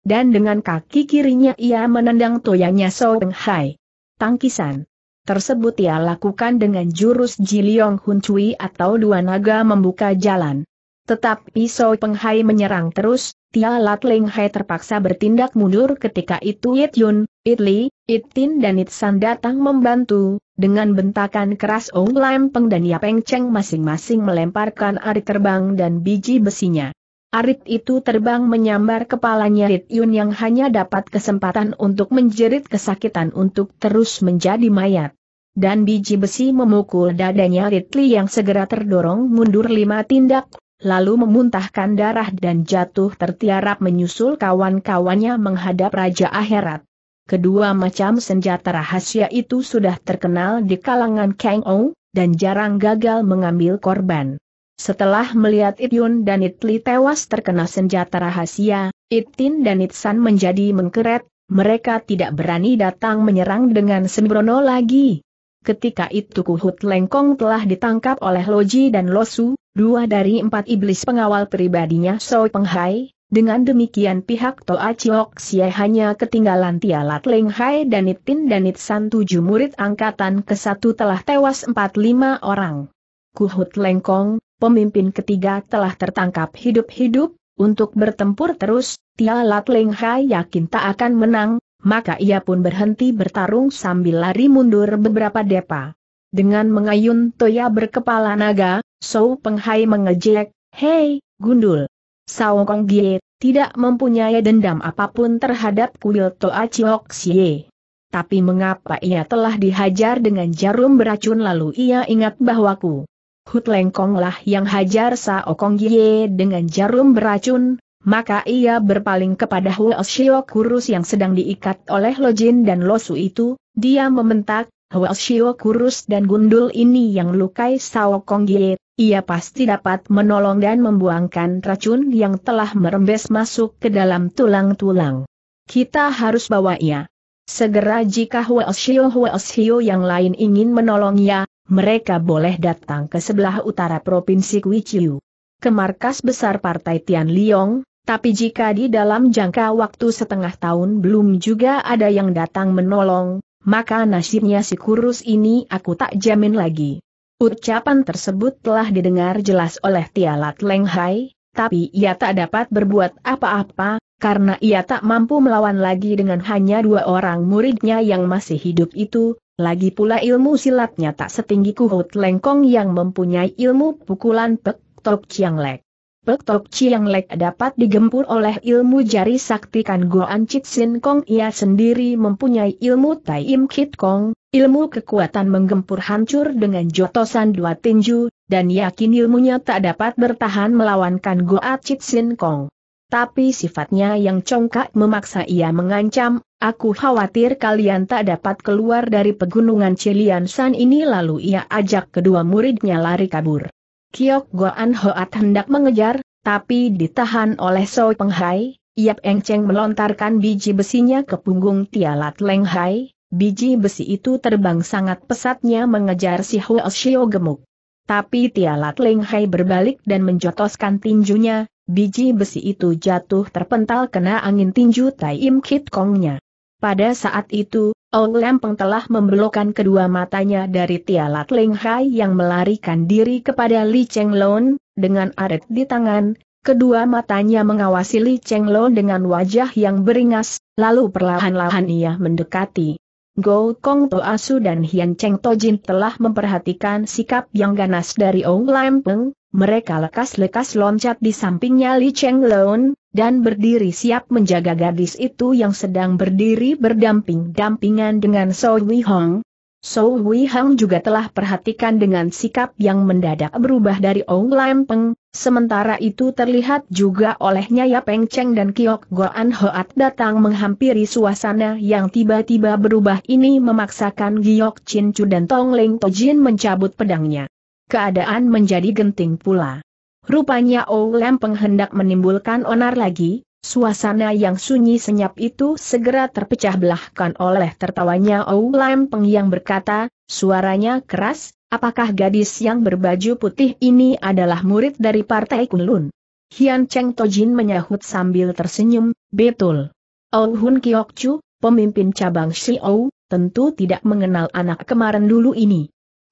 dan dengan kaki kirinya ia menendang toyanya So Peng Hai. Tangkisan tersebut ia lakukan dengan jurus Jiliong Hun Cui atau dua naga membuka jalan. Tetapi Peng Penghai menyerang terus, Tia Lat Leng Hai terpaksa bertindak mundur ketika itu It Yun, It Li, It Tin dan It San datang membantu, dengan bentakan keras Ong Lam Peng dan Yapeng Cheng masing-masing melemparkan ari terbang dan biji besinya. Arit itu terbang menyambar kepalanya Rit Yun yang hanya dapat kesempatan untuk menjerit kesakitan untuk terus menjadi mayat. Dan biji besi memukul dadanya Li yang segera terdorong mundur lima tindak, lalu memuntahkan darah dan jatuh tertiarap menyusul kawan-kawannya menghadap Raja Akhirat. Kedua macam senjata rahasia itu sudah terkenal di kalangan Kang Ou, dan jarang gagal mengambil korban. Setelah melihat Ityun dan Itli tewas terkena senjata rahasia, Itin dan Itsan menjadi mengkeret, mereka tidak berani datang menyerang dengan sembrono lagi. Ketika itu Kuhut Lengkong telah ditangkap oleh Loji dan Losu, dua dari empat iblis pengawal pribadinya Soi Penghai, dengan demikian pihak Toa Chiok Xie hanya ketinggalan Tialat Lenghai dan Itin dan Itsan tujuh murid angkatan ke satu telah tewas empat lima orang. Kuhut Lengkong, pemimpin ketiga telah tertangkap hidup-hidup, untuk bertempur terus, Tia Lat Leng Hai yakin tak akan menang, maka ia pun berhenti bertarung sambil lari mundur beberapa depa. Dengan mengayun Toya berkepala naga, Sou Penghai mengejek, Hei, gundul! Sao Kong Gie, tidak mempunyai dendam apapun terhadap kuil Toa Chiok Xie. Tapi mengapa ia telah dihajar dengan jarum beracun lalu ia ingat bahwa ku Hut Lengkong lah yang hajar Saokong Ye dengan jarum beracun, maka ia berpaling kepada Huo Shio Kurus yang sedang diikat oleh Lojin dan Losu itu, dia membentak, Huo Shio Kurus dan gundul ini yang lukai Saokong Ye, ia pasti dapat menolong dan membuangkan racun yang telah merembes masuk ke dalam tulang-tulang. Kita harus bawa ia. Segera jika Huo Shio Huo Shio yang lain ingin menolongnya, mereka boleh datang ke sebelah utara Provinsi Kuichiu. Ke markas besar Partai Tian Liong, tapi jika di dalam jangka waktu setengah tahun belum juga ada yang datang menolong, maka nasibnya si kurus ini aku tak jamin lagi. Ucapan tersebut telah didengar jelas oleh Tialat Lenghai, tapi ia tak dapat berbuat apa-apa, karena ia tak mampu melawan lagi dengan hanya dua orang muridnya yang masih hidup itu, lagi pula ilmu silatnya tak setinggi Kuhut Lengkong yang mempunyai ilmu pukulan Pek Tok Chiang Lek. Pek Tok Chiang Lek dapat digempur oleh ilmu jari sakti Kan Goan Chit Sin Kong ia sendiri mempunyai ilmu Tai Im Kit Kong, ilmu kekuatan menggempur hancur dengan jotosan dua tinju, dan yakin ilmunya tak dapat bertahan melawan Kan Goan Chit Sin Kong tapi sifatnya yang congkak memaksa ia mengancam, aku khawatir kalian tak dapat keluar dari pegunungan Cilian San ini lalu ia ajak kedua muridnya lari kabur. Kiok Goan Hoat hendak mengejar, tapi ditahan oleh So Penghai, Yap Eng Cheng melontarkan biji besinya ke punggung Tialat Hai. biji besi itu terbang sangat pesatnya mengejar si Huo Shio gemuk. Tapi Tialat Hai berbalik dan menjotoskan tinjunya, Biji besi itu jatuh terpental kena angin tinju Tai Im Kit Kongnya. Pada saat itu, Ong Lempeng telah membelokkan kedua matanya dari Tialat Ling Hai yang melarikan diri kepada Li Cheng Lon, dengan aret di tangan, kedua matanya mengawasi Li Cheng Lon dengan wajah yang beringas, lalu perlahan-lahan ia mendekati. Go Kong To Asu dan Hian Cheng To Jin telah memperhatikan sikap yang ganas dari Ong Lempeng, mereka lekas-lekas loncat di sampingnya Li Cheng Lon, dan berdiri siap menjaga gadis itu yang sedang berdiri berdamping-dampingan dengan So Wei Hong. So Wei Hong juga telah perhatikan dengan sikap yang mendadak berubah dari Ong Lam Peng, sementara itu terlihat juga olehnya Ya Peng Cheng dan Kiok Goan Hoat datang menghampiri suasana yang tiba-tiba berubah ini memaksakan Giok Chin Chu dan Tong Leng Jin mencabut pedangnya. Keadaan menjadi genting pula. Rupanya Oulem penghendak menimbulkan onar lagi, suasana yang sunyi senyap itu segera terpecah belahkan oleh tertawanya Oulem Peng yang berkata, suaranya keras, apakah gadis yang berbaju putih ini adalah murid dari Partai Kunlun? Hian Cheng Tojin menyahut sambil tersenyum, betul. Oh Hun Kiok Chu, pemimpin cabang Ou, tentu tidak mengenal anak kemarin dulu ini.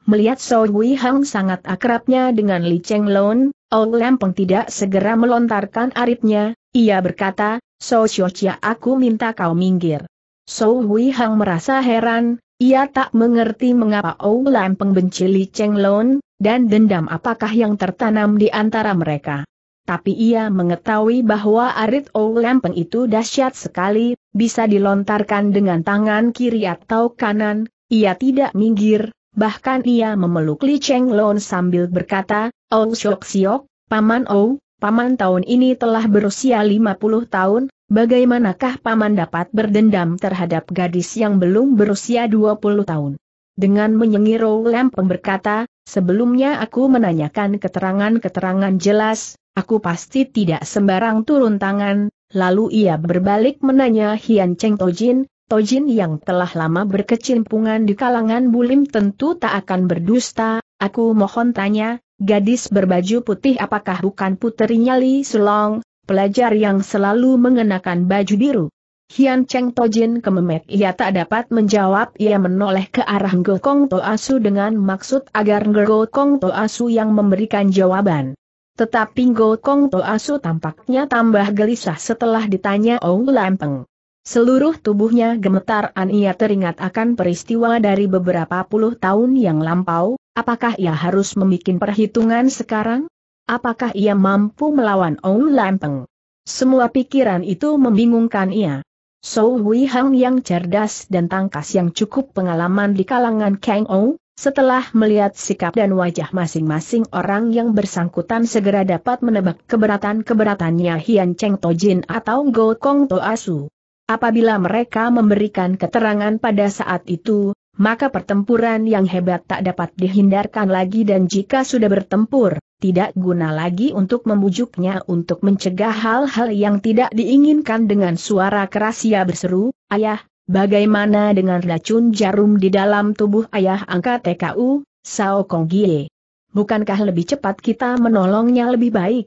Melihat So Wei Hang sangat akrabnya dengan Li Cheng Lon, Ong Lempeng tidak segera melontarkan aritnya. ia berkata, So Chia aku minta kau minggir. So Wei Hang merasa heran, ia tak mengerti mengapa Ong Lempeng benci Li Cheng Lon, dan dendam apakah yang tertanam di antara mereka. Tapi ia mengetahui bahwa arit Ong Lempeng itu dahsyat sekali, bisa dilontarkan dengan tangan kiri atau kanan, ia tidak minggir, bahkan ia memeluk Li Cheng Lon sambil berkata, Oh Siok Siok, Paman Oh, Paman tahun ini telah berusia 50 tahun, bagaimanakah Paman dapat berdendam terhadap gadis yang belum berusia 20 tahun? Dengan menyengir Lempeng berkata, sebelumnya aku menanyakan keterangan-keterangan jelas, aku pasti tidak sembarang turun tangan, lalu ia berbalik menanya Hian Cheng Tojin, Tojin yang telah lama berkecimpungan di kalangan bulim tentu tak akan berdusta, aku mohon tanya, gadis berbaju putih apakah bukan puterinya Li Sulong, pelajar yang selalu mengenakan baju biru? Hian Cheng Tojin kememek ia tak dapat menjawab ia menoleh ke arah To Toasu dengan maksud agar To Toasu yang memberikan jawaban. Tetapi To Toasu tampaknya tambah gelisah setelah ditanya Ong Lampeng. Seluruh tubuhnya gemetar, ia teringat akan peristiwa dari beberapa puluh tahun yang lampau, apakah ia harus membuat perhitungan sekarang? Apakah ia mampu melawan Ong Lampeng? Semua pikiran itu membingungkan ia. So Hui Hang yang cerdas dan tangkas yang cukup pengalaman di kalangan Kang O, setelah melihat sikap dan wajah masing-masing orang yang bersangkutan segera dapat menebak keberatan-keberatannya Hian Cheng Tojin atau Go Kong To Asu. Apabila mereka memberikan keterangan pada saat itu, maka pertempuran yang hebat tak dapat dihindarkan lagi dan jika sudah bertempur, tidak guna lagi untuk membujuknya untuk mencegah hal-hal yang tidak diinginkan dengan suara keras ia berseru, Ayah, bagaimana dengan racun jarum di dalam tubuh ayah angka TKU, Sao Kong Gie? Bukankah lebih cepat kita menolongnya lebih baik?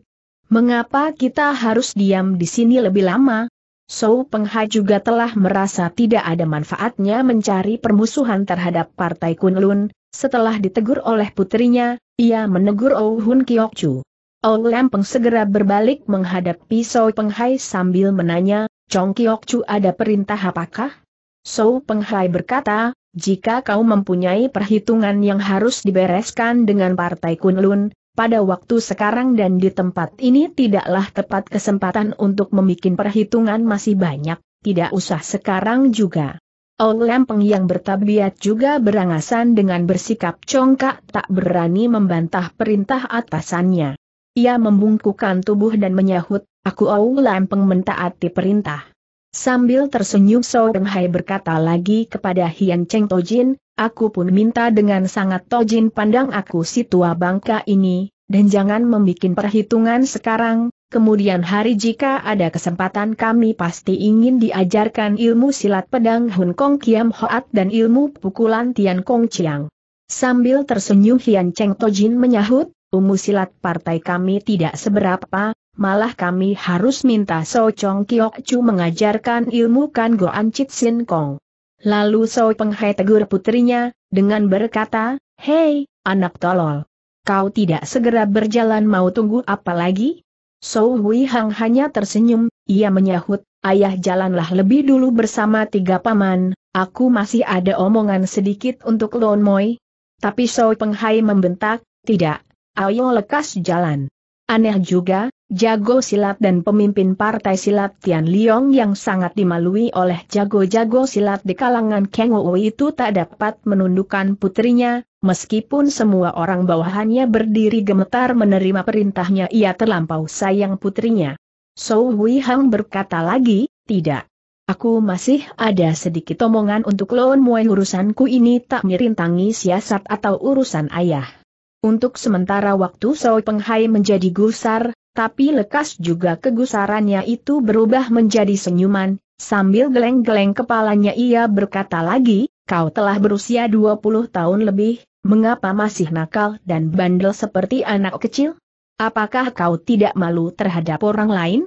Mengapa kita harus diam di sini lebih lama? Peng Pengha juga telah merasa tidak ada manfaatnya mencari permusuhan terhadap Partai Kunlun, setelah ditegur oleh putrinya, ia menegur Oh Hun Kiok Chu. Oh Lampeng segera berbalik menghadapi Peng Penghai sambil menanya, Chong Kiok Chu ada perintah apakah? Peng Penghai berkata, jika kau mempunyai perhitungan yang harus dibereskan dengan Partai Kunlun, pada waktu sekarang dan di tempat ini tidaklah tepat kesempatan untuk membuat perhitungan masih banyak, tidak usah sekarang juga. Ong Lempeng yang bertabiat juga berangasan dengan bersikap congkak tak berani membantah perintah atasannya. Ia membungkukan tubuh dan menyahut, aku Ong Lempeng mentaati perintah. Sambil tersenyum So Beng Hai berkata lagi kepada Hian Cheng Tojin, aku pun minta dengan sangat Tojin pandang aku si tua bangka ini, dan jangan membuat perhitungan sekarang, kemudian hari jika ada kesempatan kami pasti ingin diajarkan ilmu silat pedang Hun Kong Kiam Hoat dan ilmu pukulan Tian Kong Chiang. Sambil tersenyum Hian Cheng Tojin menyahut, umu silat partai kami tidak seberapa, malah kami harus minta So Chong Kiok Chu mengajarkan ilmu kan Goan Chit Sin Kong. Lalu So Peng Hai tegur putrinya, dengan berkata, Hei, anak tolol. Kau tidak segera berjalan mau tunggu apa lagi? So Hui Hang hanya tersenyum, ia menyahut, ayah jalanlah lebih dulu bersama tiga paman, aku masih ada omongan sedikit untuk Lon Moi. Tapi So Peng Hai membentak, tidak, ayo lekas jalan. Aneh juga, jago silat dan pemimpin partai silat Tian Liong yang sangat dimalui oleh jago-jago silat di kalangan Kang Wu itu tak dapat menundukkan putrinya, meskipun semua orang bawahannya berdiri gemetar menerima perintahnya ia terlampau sayang putrinya. So Hui Hang berkata lagi, tidak. Aku masih ada sedikit omongan untuk Lon urusanku ini tak merintangi siasat atau urusan ayah. Untuk sementara waktu Sao Penghai menjadi gusar, tapi lekas juga kegusarannya itu berubah menjadi senyuman, sambil geleng-geleng kepalanya ia berkata lagi, kau telah berusia 20 tahun lebih, mengapa masih nakal dan bandel seperti anak kecil? Apakah kau tidak malu terhadap orang lain?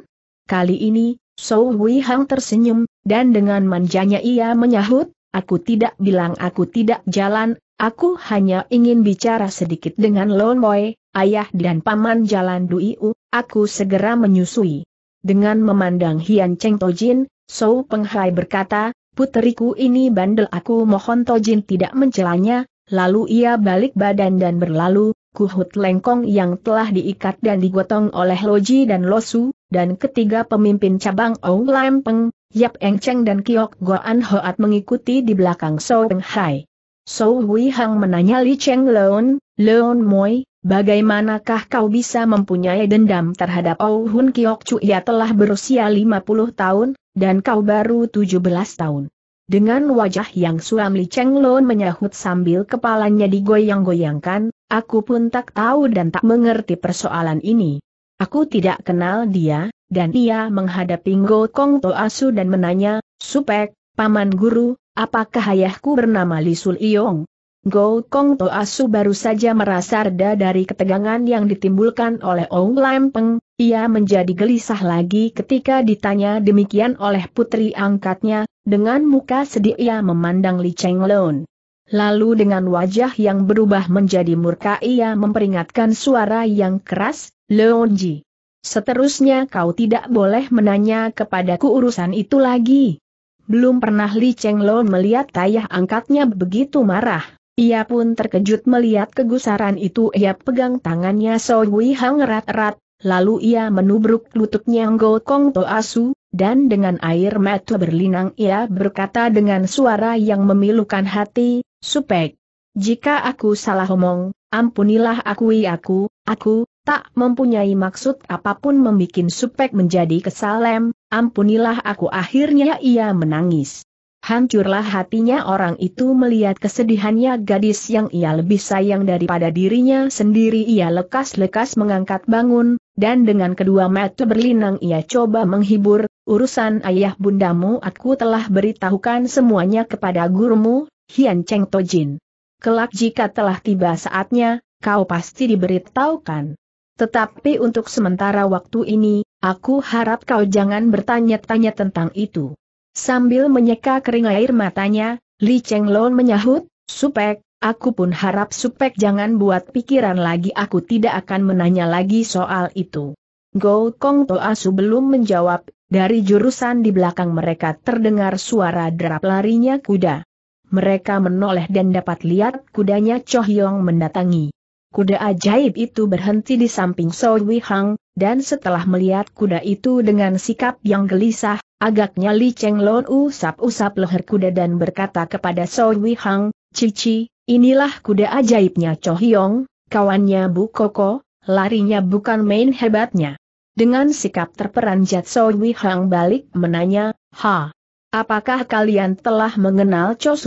Kali ini, Sou Hui Hang tersenyum, dan dengan manjanya ia menyahut, aku tidak bilang aku tidak jalan, Aku hanya ingin bicara sedikit dengan Lon Moy, ayah dan paman jalan Duiu, aku segera menyusui. Dengan memandang Hian Cheng Tojin, Sou Penghai berkata, puteriku ini bandel aku mohon Tojin tidak mencelanya, lalu ia balik badan dan berlalu, kuhut lengkong yang telah diikat dan digotong oleh Loji dan Losu, dan ketiga pemimpin cabang Ou Peng, Yap Eng Cheng dan Kiok Goan Hoat mengikuti di belakang Sou Penghai. So Hui Hang menanya Li Cheng Leon, Leon Moi, bagaimanakah kau bisa mempunyai dendam terhadap Oh Hun Kiok Chu ia telah berusia 50 tahun, dan kau baru 17 tahun. Dengan wajah yang suam Li Cheng Leon menyahut sambil kepalanya digoyang-goyangkan, aku pun tak tahu dan tak mengerti persoalan ini. Aku tidak kenal dia, dan ia menghadapi Ngo Kong To Asu dan menanya, Supek, Paman Guru, apakah ayahku bernama Li Sul Iong? Go Kong Toasu baru saja merasa reda dari ketegangan yang ditimbulkan oleh Ong Lam Peng, ia menjadi gelisah lagi ketika ditanya demikian oleh putri angkatnya, dengan muka sedih ia memandang Li Cheng Lon. Lalu dengan wajah yang berubah menjadi murka ia memperingatkan suara yang keras, Leon Ji. Seterusnya kau tidak boleh menanya kepadaku urusan itu lagi. Belum pernah Li Cheng Lo melihat ayah angkatnya begitu marah. Ia pun terkejut melihat kegusaran itu ia pegang tangannya So Wei Hang erat-erat, lalu ia menubruk lututnya Go Kong To Asu, dan dengan air mata berlinang ia berkata dengan suara yang memilukan hati, Supek. Jika aku salah omong, ampunilah akui aku, aku, tak mempunyai maksud apapun membuat Supek menjadi kesalem, ampunilah aku akhirnya ia menangis. Hancurlah hatinya orang itu melihat kesedihannya gadis yang ia lebih sayang daripada dirinya sendiri ia lekas-lekas mengangkat bangun, dan dengan kedua mata berlinang ia coba menghibur, urusan ayah bundamu aku telah beritahukan semuanya kepada gurumu, Hian Cheng Tojin. Kelak jika telah tiba saatnya, kau pasti diberitahukan. Tetapi untuk sementara waktu ini, aku harap kau jangan bertanya-tanya tentang itu. Sambil menyeka kering air matanya, Li Chenglong menyahut, Supek, aku pun harap Supek jangan buat pikiran lagi aku tidak akan menanya lagi soal itu. Go Kong Toa Su belum menjawab, dari jurusan di belakang mereka terdengar suara derap larinya kuda. Mereka menoleh dan dapat lihat kudanya Choh Yong mendatangi. Kuda ajaib itu berhenti di samping Soi Hang, dan setelah melihat kuda itu dengan sikap yang gelisah, agaknya Li Cheng Lon usap-usap leher kuda dan berkata kepada Soi Hang, Cici, inilah kuda ajaibnya Cho Hyong, kawannya Bu Koko, larinya bukan main hebatnya. Dengan sikap terperanjat Soi Hang balik menanya, Ha, apakah kalian telah mengenal Cho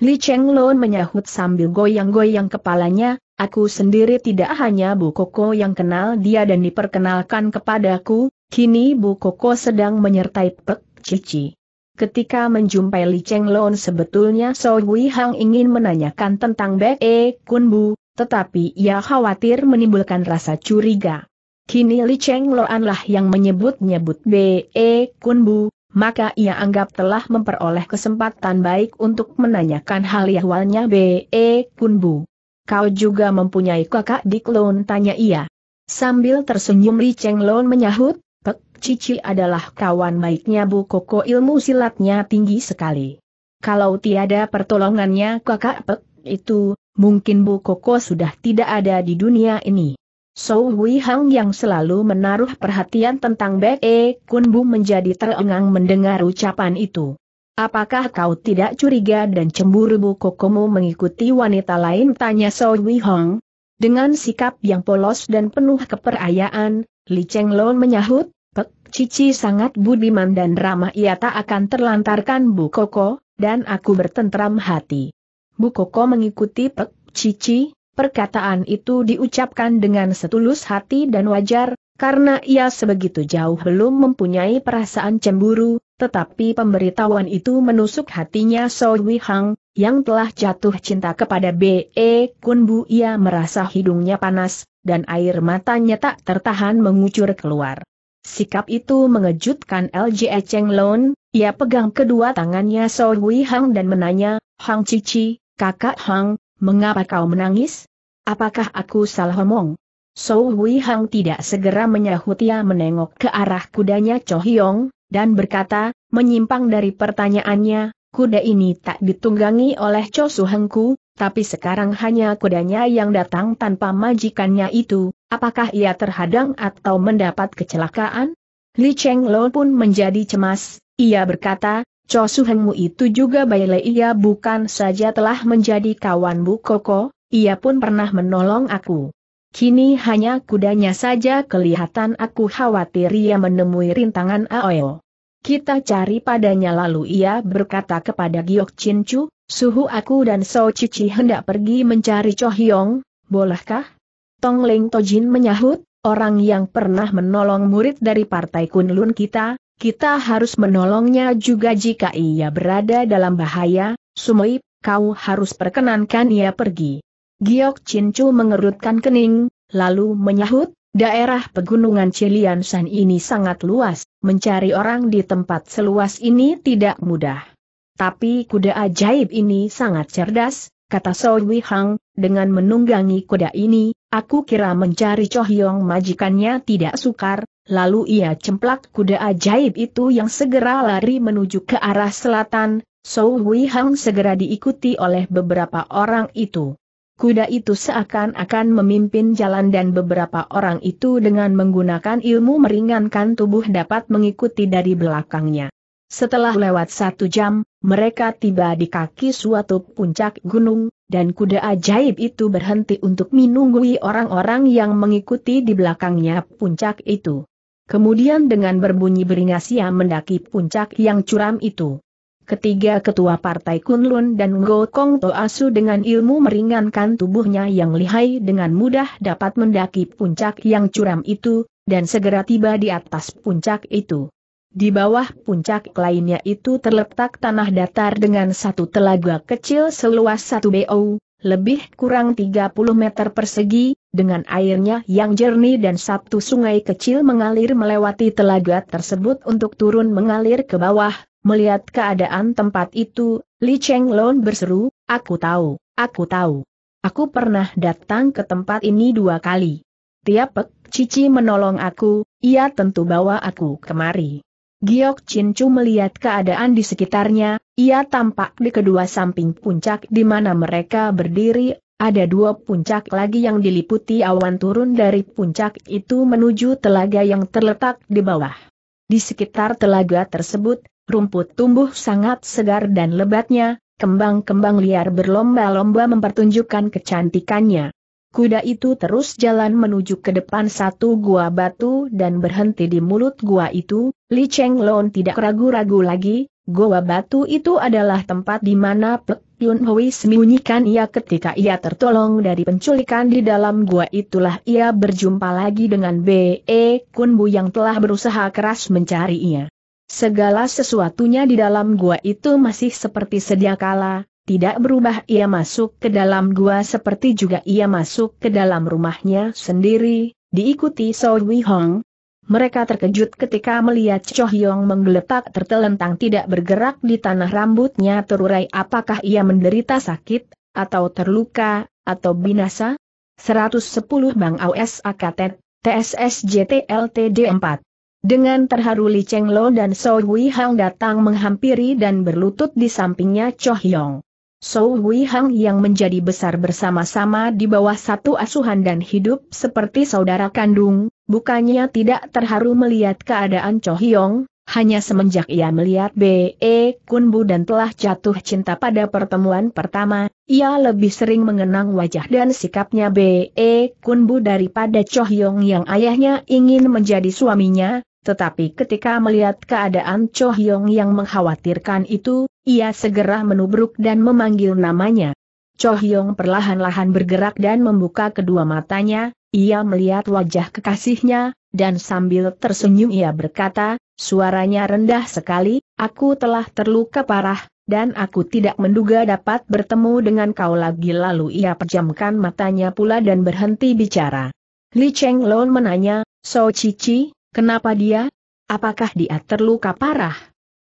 Li Cheng Lon menyahut sambil goyang-goyang kepalanya, Aku sendiri tidak hanya Bu Koko yang kenal dia dan diperkenalkan kepadaku, kini Bu Koko sedang menyertai Pek Cici. Ketika menjumpai Li Cheng Lon sebetulnya So Hui Hang ingin menanyakan tentang Be E Kun Bu, tetapi ia khawatir menimbulkan rasa curiga. Kini Li Cheng Loan lah yang menyebut-nyebut B.E. E Kun Bu, maka ia anggap telah memperoleh kesempatan baik untuk menanyakan hal ihwalnya B.E. E Kun Bu kau juga mempunyai kakak di klon? tanya ia. Sambil tersenyum Li Cheng Lon menyahut, Pek Cici adalah kawan baiknya Bu Koko ilmu silatnya tinggi sekali. Kalau tiada pertolongannya kakak Pek itu, mungkin Bu Koko sudah tidak ada di dunia ini. So Hui Hang yang selalu menaruh perhatian tentang Bek E Kun Bu menjadi terengang mendengar ucapan itu. Apakah kau tidak curiga dan cemburu Bu Kokomo mengikuti wanita lain? Tanya Soe Wei Hong. Dengan sikap yang polos dan penuh keperayaan, Li Cheng Lon menyahut, Pek Cici sangat budiman dan ramah ia tak akan terlantarkan Bu Koko, dan aku bertentram hati. Bu Koko mengikuti Pek Cici, perkataan itu diucapkan dengan setulus hati dan wajar, karena ia sebegitu jauh belum mempunyai perasaan cemburu, tetapi pemberitahuan itu menusuk hatinya Soi Hang, yang telah jatuh cinta kepada B.E. Bu, ia merasa hidungnya panas, dan air matanya tak tertahan mengucur keluar. Sikap itu mengejutkan LJE Cheng Lon, ia pegang kedua tangannya Soi Hang dan menanya, Hang Cici, kakak Hang, mengapa kau menangis? Apakah aku salah omong? Hui Hang tidak segera menyahut ia menengok ke arah kudanya Cho Hyong, dan berkata, menyimpang dari pertanyaannya, kuda ini tak ditunggangi oleh Chosu Hengku, tapi sekarang hanya kudanya yang datang tanpa majikannya itu, apakah ia terhadang atau mendapat kecelakaan? Li Cheng Lo pun menjadi cemas, ia berkata, Chosu Hengmu itu juga baile ia bukan saja telah menjadi kawan Bu Koko, ia pun pernah menolong aku. Kini hanya kudanya saja kelihatan aku khawatir ia menemui rintangan Aoyo. Kita cari padanya lalu ia berkata kepada Giok Chin Chu, suhu aku dan So Cici hendak pergi mencari Cho Hyong, bolehkah? Tong Leng Tojin menyahut, orang yang pernah menolong murid dari partai Kunlun kita, kita harus menolongnya juga jika ia berada dalam bahaya, Sumoip, kau harus perkenankan ia pergi. Giok Chin mengerutkan kening, lalu menyahut, daerah pegunungan Cilian San ini sangat luas, mencari orang di tempat seluas ini tidak mudah. Tapi kuda ajaib ini sangat cerdas, kata So Wei Hang, dengan menunggangi kuda ini, aku kira mencari Cho Hyong majikannya tidak sukar, lalu ia cemplak kuda ajaib itu yang segera lari menuju ke arah selatan, So Wei Hang segera diikuti oleh beberapa orang itu kuda itu seakan-akan memimpin jalan dan beberapa orang itu dengan menggunakan ilmu meringankan tubuh dapat mengikuti dari belakangnya. Setelah lewat satu jam, mereka tiba di kaki suatu puncak gunung, dan kuda ajaib itu berhenti untuk menunggui orang-orang yang mengikuti di belakangnya puncak itu. Kemudian dengan berbunyi beringas ia mendaki puncak yang curam itu. Ketiga ketua partai Kunlun dan Go Kong Toasu dengan ilmu meringankan tubuhnya yang lihai dengan mudah dapat mendaki puncak yang curam itu, dan segera tiba di atas puncak itu. Di bawah puncak lainnya itu terletak tanah datar dengan satu telaga kecil seluas satu BO, lebih kurang 30 meter persegi, dengan airnya yang jernih dan satu sungai kecil mengalir melewati telaga tersebut untuk turun mengalir ke bawah, Melihat keadaan tempat itu, Li Cheng Lon berseru, aku tahu, aku tahu. Aku pernah datang ke tempat ini dua kali. Tiap Pek Cici menolong aku, ia tentu bawa aku kemari. Giok Chin Chu melihat keadaan di sekitarnya, ia tampak di kedua samping puncak di mana mereka berdiri, ada dua puncak lagi yang diliputi awan turun dari puncak itu menuju telaga yang terletak di bawah. Di sekitar telaga tersebut, rumput tumbuh sangat segar dan lebatnya, kembang-kembang liar berlomba-lomba mempertunjukkan kecantikannya. Kuda itu terus jalan menuju ke depan satu gua batu dan berhenti di mulut gua itu, Li Cheng Lon tidak ragu-ragu lagi, gua batu itu adalah tempat di mana Pek Yun Hui sembunyikan ia ketika ia tertolong dari penculikan di dalam gua itulah ia berjumpa lagi dengan B.E. Kun Bu yang telah berusaha keras mencari ia. Segala sesuatunya di dalam gua itu masih seperti sedia kala, tidak berubah ia masuk ke dalam gua seperti juga ia masuk ke dalam rumahnya sendiri, diikuti So Wei Hong. Mereka terkejut ketika melihat Cho Hyong menggeletak tertelentang tidak bergerak di tanah rambutnya terurai apakah ia menderita sakit, atau terluka, atau binasa? 110 Bang AUS AKT, D 4 dengan terharu Li Cheng Lo dan So Hui Hang datang menghampiri dan berlutut di sampingnya Cho Hyong. So Hui Hang yang menjadi besar bersama-sama di bawah satu asuhan dan hidup seperti saudara kandung, bukannya tidak terharu melihat keadaan Cho Hyong, hanya semenjak ia melihat B.E. Bu dan telah jatuh cinta pada pertemuan pertama, ia lebih sering mengenang wajah dan sikapnya B.E. Bu daripada Cho Hyong yang ayahnya ingin menjadi suaminya, tetapi ketika melihat keadaan Cho Hyong yang mengkhawatirkan itu, ia segera menubruk dan memanggil namanya. Cho Hyong perlahan-lahan bergerak dan membuka kedua matanya, ia melihat wajah kekasihnya, dan sambil tersenyum ia berkata, suaranya rendah sekali, aku telah terluka parah, dan aku tidak menduga dapat bertemu dengan kau lagi lalu ia pejamkan matanya pula dan berhenti bicara. Li Cheng Lon menanya, So Cici, Kenapa dia? Apakah dia terluka parah?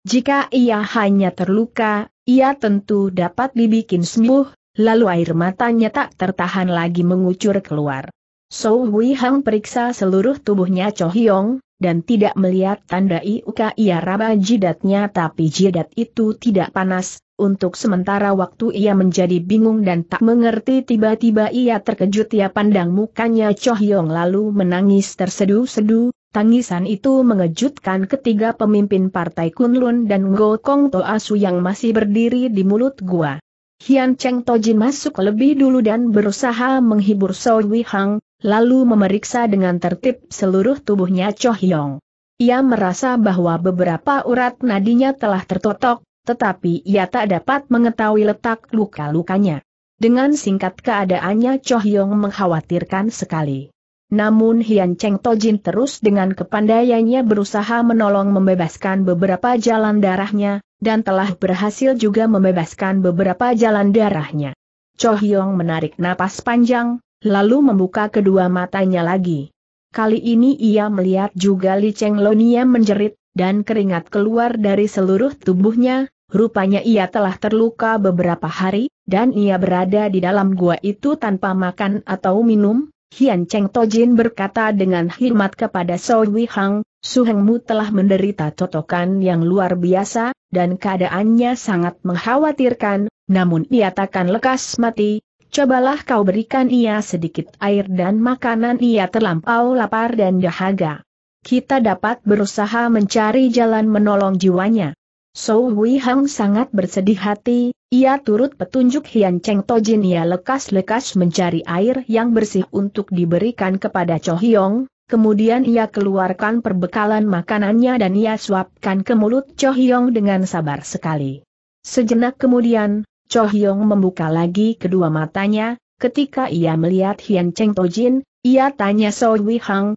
Jika ia hanya terluka, ia tentu dapat dibikin sembuh, lalu air matanya tak tertahan lagi mengucur keluar. So Hui Hang periksa seluruh tubuhnya Cho Hyong, dan tidak melihat tanda iuka ia raba jidatnya tapi jidat itu tidak panas, untuk sementara waktu ia menjadi bingung dan tak mengerti tiba-tiba ia terkejut ia pandang mukanya Cho Hyong lalu menangis tersedu-sedu, Tangisan itu mengejutkan ketiga pemimpin partai Kunlun dan Ngo Kong Toasu yang masih berdiri di mulut gua. Hian Cheng Tojin masuk lebih dulu dan berusaha menghibur So Wei Hang, lalu memeriksa dengan tertib seluruh tubuhnya Cho Hyong. Ia merasa bahwa beberapa urat nadinya telah tertotok, tetapi ia tak dapat mengetahui letak luka-lukanya. Dengan singkat keadaannya Cho Hyong mengkhawatirkan sekali. Namun Hian Cheng Tojin terus dengan kepandaiannya berusaha menolong membebaskan beberapa jalan darahnya, dan telah berhasil juga membebaskan beberapa jalan darahnya. Cho Hyong menarik napas panjang, lalu membuka kedua matanya lagi. Kali ini ia melihat juga Li Cheng Lonia menjerit, dan keringat keluar dari seluruh tubuhnya, rupanya ia telah terluka beberapa hari, dan ia berada di dalam gua itu tanpa makan atau minum, Hian Cheng Tojin berkata dengan hormat kepada So Wei Hang, Suhengmu telah menderita totokan yang luar biasa, dan keadaannya sangat mengkhawatirkan, namun ia takkan lekas mati, cobalah kau berikan ia sedikit air dan makanan ia terlampau lapar dan dahaga. Kita dapat berusaha mencari jalan menolong jiwanya. So Hui Hang sangat bersedih hati, ia turut petunjuk Hian Cheng Tojin ia lekas-lekas mencari air yang bersih untuk diberikan kepada Cho Hyong, kemudian ia keluarkan perbekalan makanannya dan ia suapkan ke mulut Cho Hyong dengan sabar sekali. Sejenak kemudian, Cho Hyong membuka lagi kedua matanya, ketika ia melihat Hian Cheng Tojin, ia tanya So Hui Hang,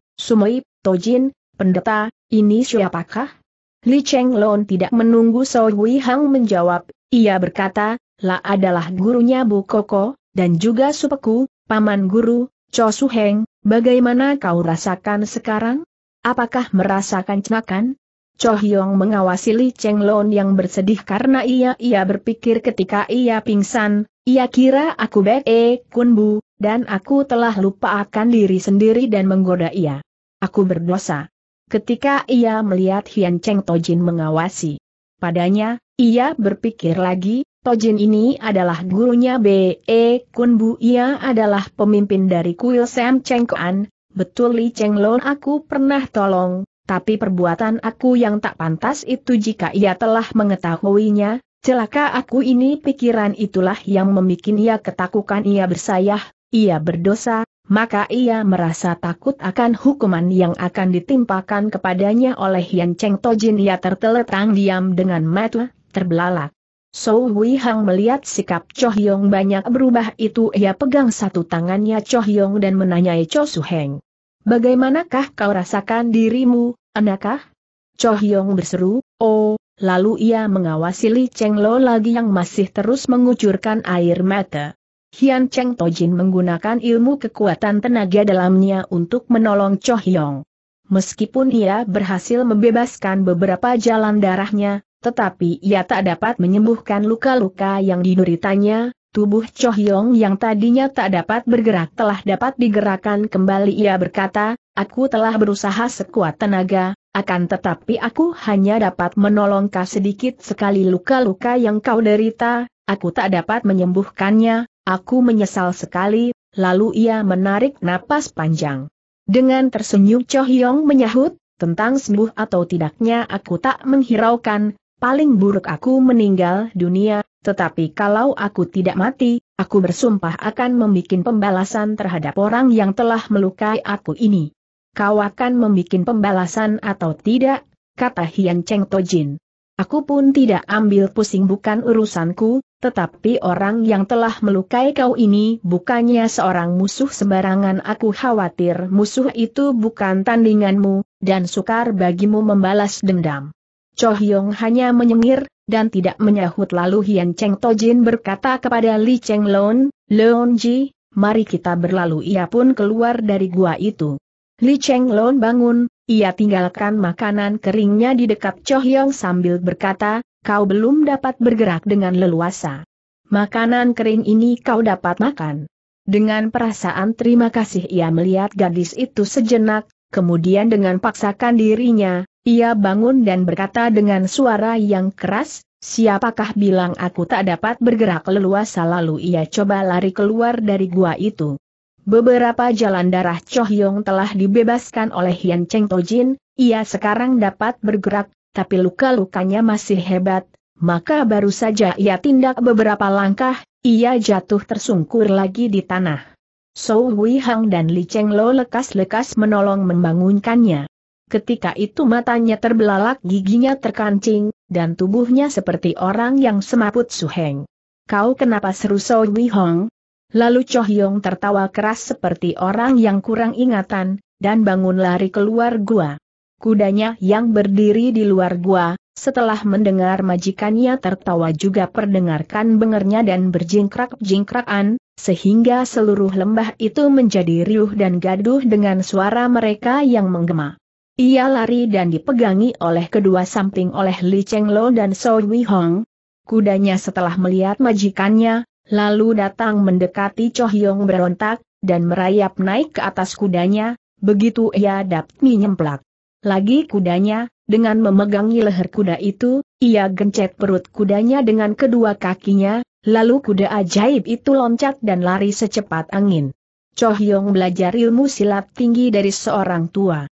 Tojin, pendeta, ini siapakah? Li Cheng Lon tidak menunggu So Wei Hang menjawab, ia berkata, La adalah gurunya Bu Koko, dan juga supeku, paman guru, Cho Su Heng, bagaimana kau rasakan sekarang? Apakah merasakan cenakan? Cho Hyong mengawasi Li Cheng Lon yang bersedih karena ia-ia berpikir ketika ia pingsan, ia kira aku baik E Kun Bu, dan aku telah lupa akan diri sendiri dan menggoda ia. Aku berdosa ketika ia melihat Hian Cheng Tojin mengawasi. Padanya, ia berpikir lagi, Tojin ini adalah gurunya B.E. E Kun Bu. ia adalah pemimpin dari kuil Sam Cheng Kuan. betul Li Cheng Lon aku pernah tolong, tapi perbuatan aku yang tak pantas itu jika ia telah mengetahuinya, celaka aku ini pikiran itulah yang membuat ia ketakutan ia bersayah, ia berdosa, maka ia merasa takut akan hukuman yang akan ditimpakan kepadanya oleh Yan Cheng Tojin ia terteletang diam dengan mata, terbelalak. So Wei Hang melihat sikap Cho Hyong banyak berubah itu ia pegang satu tangannya Cho Hyong dan menanyai Cho Su Heng. Bagaimanakah kau rasakan dirimu, anakah? Cho Hyong berseru, oh, lalu ia mengawasi Li Cheng Lo lagi yang masih terus mengucurkan air mata. Hian Cheng Tojin menggunakan ilmu kekuatan tenaga dalamnya untuk menolong Cho Hyong. Meskipun ia berhasil membebaskan beberapa jalan darahnya, tetapi ia tak dapat menyembuhkan luka-luka yang dideritanya, tubuh Cho Hyong yang tadinya tak dapat bergerak telah dapat digerakkan kembali ia berkata, aku telah berusaha sekuat tenaga, akan tetapi aku hanya dapat menolongkah sedikit sekali luka-luka yang kau derita, aku tak dapat menyembuhkannya, Aku menyesal sekali, lalu ia menarik napas panjang. Dengan tersenyum Cho Hyong menyahut, tentang sembuh atau tidaknya aku tak menghiraukan, paling buruk aku meninggal dunia, tetapi kalau aku tidak mati, aku bersumpah akan membuat pembalasan terhadap orang yang telah melukai aku ini. Kau akan membuat pembalasan atau tidak, kata Hian Cheng Tojin. Aku pun tidak ambil pusing bukan urusanku, tetapi orang yang telah melukai kau ini bukannya seorang musuh sembarangan aku khawatir musuh itu bukan tandinganmu, dan sukar bagimu membalas dendam. Choh Yong hanya menyengir, dan tidak menyahut lalu Hian Cheng Tojin berkata kepada Li Cheng Lon, Leon Ji, mari kita berlalu ia pun keluar dari gua itu. Li Cheng Lon bangun, ia tinggalkan makanan keringnya di dekat Cho Hyong sambil berkata, kau belum dapat bergerak dengan leluasa. Makanan kering ini kau dapat makan. Dengan perasaan terima kasih ia melihat gadis itu sejenak, kemudian dengan paksakan dirinya, ia bangun dan berkata dengan suara yang keras, siapakah bilang aku tak dapat bergerak leluasa lalu ia coba lari keluar dari gua itu. Beberapa jalan darah Chohyong telah dibebaskan oleh Yan Cheng Tojin, ia sekarang dapat bergerak, tapi luka-lukanya masih hebat, maka baru saja ia tindak beberapa langkah, ia jatuh tersungkur lagi di tanah. Sou Hui Hang dan Li Cheng Lo lekas-lekas menolong membangunkannya. Ketika itu matanya terbelalak giginya terkancing, dan tubuhnya seperti orang yang semaput suheng. Kau kenapa seru Sou Hui Hong? Lalu Choh Yong tertawa keras seperti orang yang kurang ingatan, dan bangun lari keluar gua. Kudanya yang berdiri di luar gua, setelah mendengar majikannya tertawa juga perdengarkan bengernya dan berjingkrak-jingkrakan, sehingga seluruh lembah itu menjadi riuh dan gaduh dengan suara mereka yang menggema. Ia lari dan dipegangi oleh kedua samping oleh Li Cheng Lo dan So Wei Hong. Kudanya setelah melihat majikannya, Lalu datang mendekati Cho Hyong berontak, dan merayap naik ke atas kudanya, begitu ia dapat menyemplak. Lagi kudanya, dengan memegangi leher kuda itu, ia gencet perut kudanya dengan kedua kakinya, lalu kuda ajaib itu loncat dan lari secepat angin. Cho Hyong belajar ilmu silat tinggi dari seorang tua.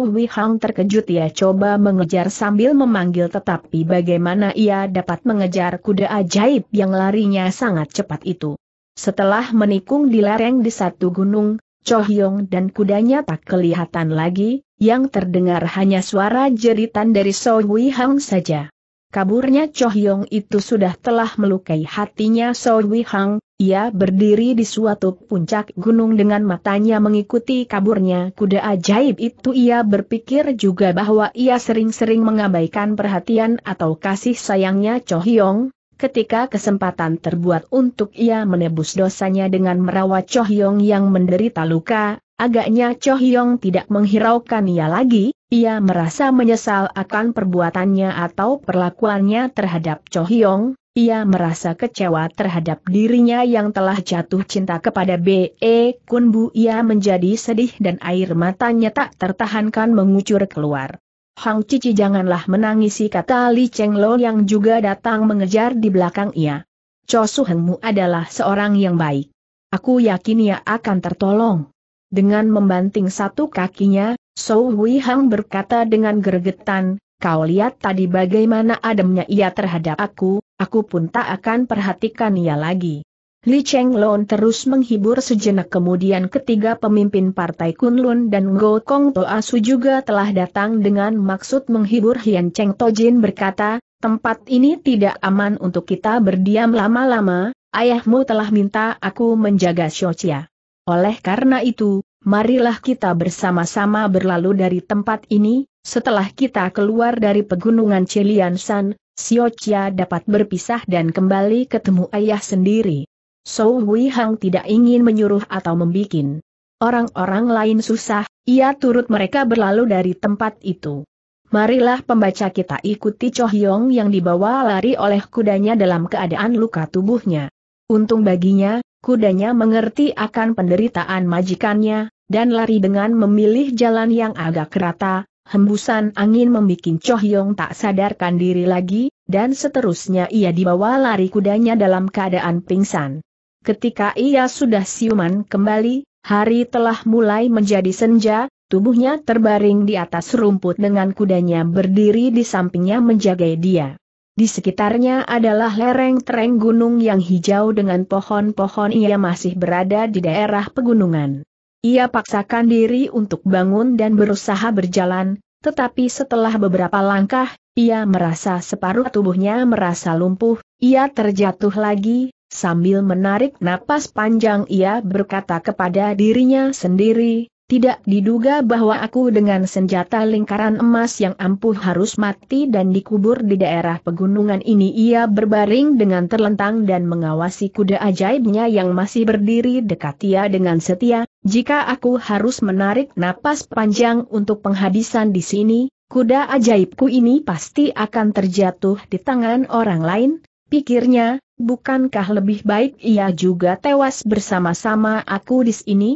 Wei Hang terkejut ia coba mengejar sambil memanggil tetapi bagaimana ia dapat mengejar kuda ajaib yang larinya sangat cepat itu. Setelah menikung di lereng di satu gunung, Cho Hyong dan kudanya tak kelihatan lagi, yang terdengar hanya suara jeritan dari Wei Hang saja. Kaburnya Cho Hyong itu sudah telah melukai hatinya So Wi Hang, ia berdiri di suatu puncak gunung dengan matanya mengikuti kaburnya kuda ajaib itu ia berpikir juga bahwa ia sering-sering mengabaikan perhatian atau kasih sayangnya Cho Hyong, ketika kesempatan terbuat untuk ia menebus dosanya dengan merawat Cho Hyong yang menderita luka, Agaknya Cho Hyong tidak menghiraukan ia lagi, ia merasa menyesal akan perbuatannya atau perlakuannya terhadap Cho Hyong, ia merasa kecewa terhadap dirinya yang telah jatuh cinta kepada B.E. Kun Bu. ia menjadi sedih dan air matanya tak tertahankan mengucur keluar. Hang Cici janganlah menangisi kata Li Cheng Lo yang juga datang mengejar di belakang ia. Cho Mu adalah seorang yang baik. Aku yakin ia akan tertolong. Dengan membanting satu kakinya, Sou Hui Hang berkata dengan gergetan, kau lihat tadi bagaimana ademnya ia terhadap aku, aku pun tak akan perhatikan ia lagi. Li Cheng Lon terus menghibur sejenak kemudian ketiga pemimpin partai Kunlun dan Ngo Kong Toasu juga telah datang dengan maksud menghibur Hian Cheng Tojin berkata, tempat ini tidak aman untuk kita berdiam lama-lama, ayahmu telah minta aku menjaga Xiao Chia. Oleh karena itu, marilah kita bersama-sama berlalu dari tempat ini, setelah kita keluar dari pegunungan Ciliansan, Siocia dapat berpisah dan kembali ketemu ayah sendiri. So Hui Hang tidak ingin menyuruh atau membikin orang-orang lain susah, ia turut mereka berlalu dari tempat itu. Marilah pembaca kita ikuti Cho Hyong yang dibawa lari oleh kudanya dalam keadaan luka tubuhnya. Untung baginya, kudanya mengerti akan penderitaan majikannya, dan lari dengan memilih jalan yang agak rata, hembusan angin membuat Choh Yong tak sadarkan diri lagi, dan seterusnya ia dibawa lari kudanya dalam keadaan pingsan. Ketika ia sudah siuman kembali, hari telah mulai menjadi senja, tubuhnya terbaring di atas rumput dengan kudanya berdiri di sampingnya menjaga dia. Di sekitarnya adalah lereng tereng gunung yang hijau dengan pohon-pohon ia masih berada di daerah pegunungan. Ia paksakan diri untuk bangun dan berusaha berjalan, tetapi setelah beberapa langkah, ia merasa separuh tubuhnya merasa lumpuh, ia terjatuh lagi, sambil menarik napas panjang ia berkata kepada dirinya sendiri, tidak diduga bahwa aku dengan senjata lingkaran emas yang ampuh harus mati dan dikubur di daerah pegunungan ini ia berbaring dengan terlentang dan mengawasi kuda ajaibnya yang masih berdiri dekat ia dengan setia, jika aku harus menarik napas panjang untuk penghabisan di sini, kuda ajaibku ini pasti akan terjatuh di tangan orang lain, pikirnya, bukankah lebih baik ia juga tewas bersama-sama aku di sini?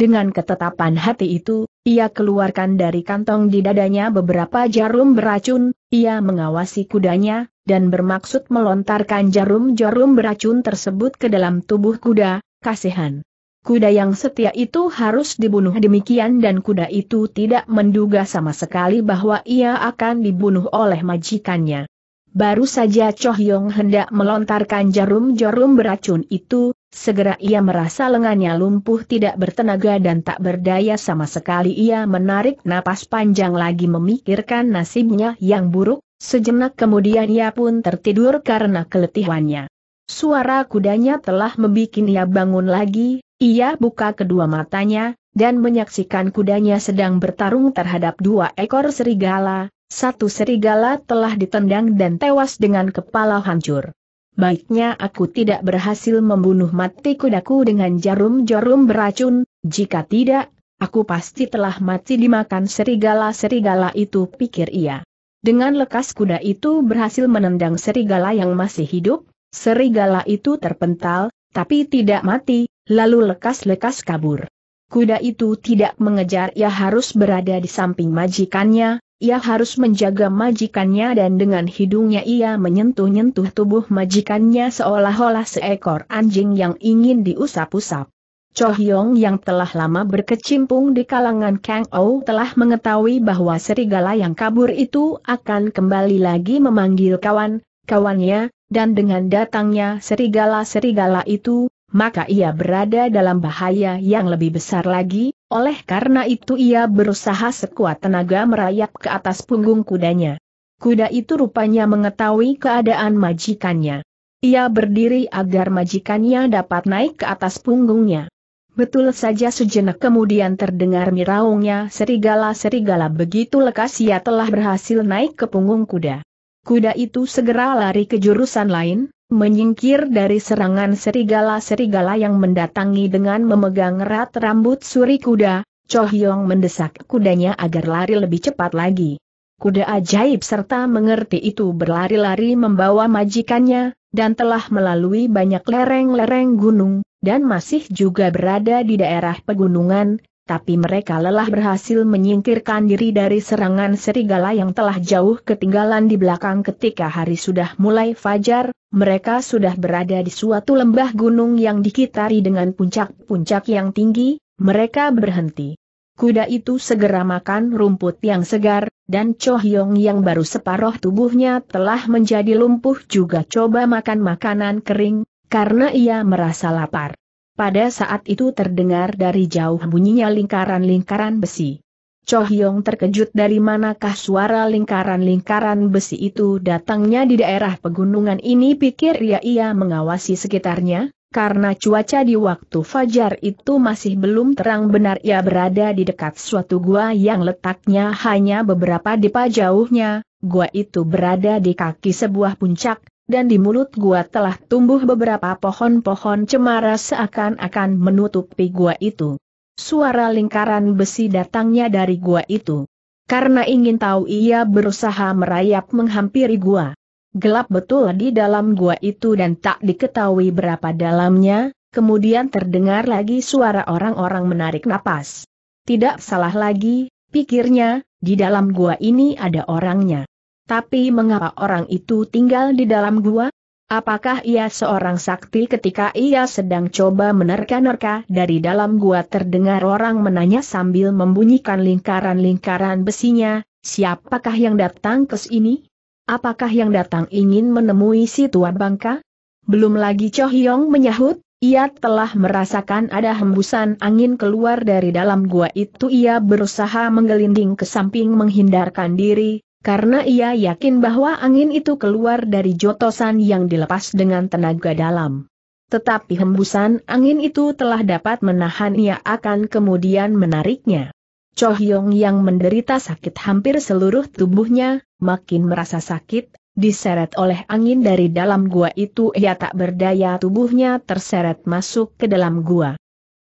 Dengan ketetapan hati itu, ia keluarkan dari kantong di dadanya beberapa jarum beracun, ia mengawasi kudanya, dan bermaksud melontarkan jarum-jarum beracun tersebut ke dalam tubuh kuda, kasihan. Kuda yang setia itu harus dibunuh demikian dan kuda itu tidak menduga sama sekali bahwa ia akan dibunuh oleh majikannya. Baru saja Choh Yong hendak melontarkan jarum-jarum beracun itu, Segera ia merasa lengannya lumpuh tidak bertenaga dan tak berdaya sama sekali ia menarik napas panjang lagi memikirkan nasibnya yang buruk, sejenak kemudian ia pun tertidur karena keletihannya. Suara kudanya telah membuat ia bangun lagi, ia buka kedua matanya, dan menyaksikan kudanya sedang bertarung terhadap dua ekor serigala, satu serigala telah ditendang dan tewas dengan kepala hancur baiknya aku tidak berhasil membunuh mati kudaku dengan jarum-jarum beracun, jika tidak, aku pasti telah mati dimakan serigala-serigala itu pikir ia. Dengan lekas kuda itu berhasil menendang serigala yang masih hidup, serigala itu terpental, tapi tidak mati, lalu lekas-lekas kabur. Kuda itu tidak mengejar ia harus berada di samping majikannya, ia harus menjaga majikannya dan dengan hidungnya ia menyentuh-nyentuh tubuh majikannya seolah-olah seekor anjing yang ingin diusap-usap. Cho Hyong yang telah lama berkecimpung di kalangan Kang Ou telah mengetahui bahwa serigala yang kabur itu akan kembali lagi memanggil kawan, kawannya, dan dengan datangnya serigala-serigala itu, maka ia berada dalam bahaya yang lebih besar lagi, oleh karena itu ia berusaha sekuat tenaga merayap ke atas punggung kudanya. Kuda itu rupanya mengetahui keadaan majikannya. Ia berdiri agar majikannya dapat naik ke atas punggungnya. Betul saja sejenak kemudian terdengar miraungnya serigala-serigala begitu lekas ia telah berhasil naik ke punggung kuda. Kuda itu segera lari ke jurusan lain, menyingkir dari serangan serigala-serigala yang mendatangi dengan memegang erat rambut suri kuda, Cho Hyong mendesak kudanya agar lari lebih cepat lagi. Kuda ajaib serta mengerti itu berlari-lari membawa majikannya, dan telah melalui banyak lereng-lereng gunung, dan masih juga berada di daerah pegunungan, tapi mereka lelah berhasil menyingkirkan diri dari serangan serigala yang telah jauh ketinggalan di belakang ketika hari sudah mulai fajar, mereka sudah berada di suatu lembah gunung yang dikitari dengan puncak-puncak yang tinggi, mereka berhenti. Kuda itu segera makan rumput yang segar, dan Cho Hyong yang baru separuh tubuhnya telah menjadi lumpuh juga coba makan makanan kering, karena ia merasa lapar. Pada saat itu terdengar dari jauh bunyinya lingkaran-lingkaran besi. Cho terkejut dari manakah suara lingkaran-lingkaran besi itu datangnya di daerah pegunungan ini pikir ia ia mengawasi sekitarnya, karena cuaca di waktu fajar itu masih belum terang benar ia berada di dekat suatu gua yang letaknya hanya beberapa depa jauhnya, gua itu berada di kaki sebuah puncak, dan di mulut gua telah tumbuh beberapa pohon-pohon cemara seakan-akan menutupi gua itu. Suara lingkaran besi datangnya dari gua itu. Karena ingin tahu ia berusaha merayap menghampiri gua. Gelap betul di dalam gua itu dan tak diketahui berapa dalamnya, kemudian terdengar lagi suara orang-orang menarik napas. Tidak salah lagi, pikirnya, di dalam gua ini ada orangnya. Tapi mengapa orang itu tinggal di dalam gua? Apakah ia seorang sakti ketika ia sedang coba menerka-nerka dari dalam gua terdengar orang menanya sambil membunyikan lingkaran-lingkaran besinya, siapakah yang datang ke sini? Apakah yang datang ingin menemui si tua bangka? Belum lagi Cho Hyong menyahut, ia telah merasakan ada hembusan angin keluar dari dalam gua itu ia berusaha menggelinding ke samping menghindarkan diri, karena ia yakin bahwa angin itu keluar dari jotosan yang dilepas dengan tenaga dalam. Tetapi hembusan angin itu telah dapat menahan ia akan kemudian menariknya. Cho Hyong yang menderita sakit hampir seluruh tubuhnya, makin merasa sakit, diseret oleh angin dari dalam gua itu ia tak berdaya tubuhnya terseret masuk ke dalam gua.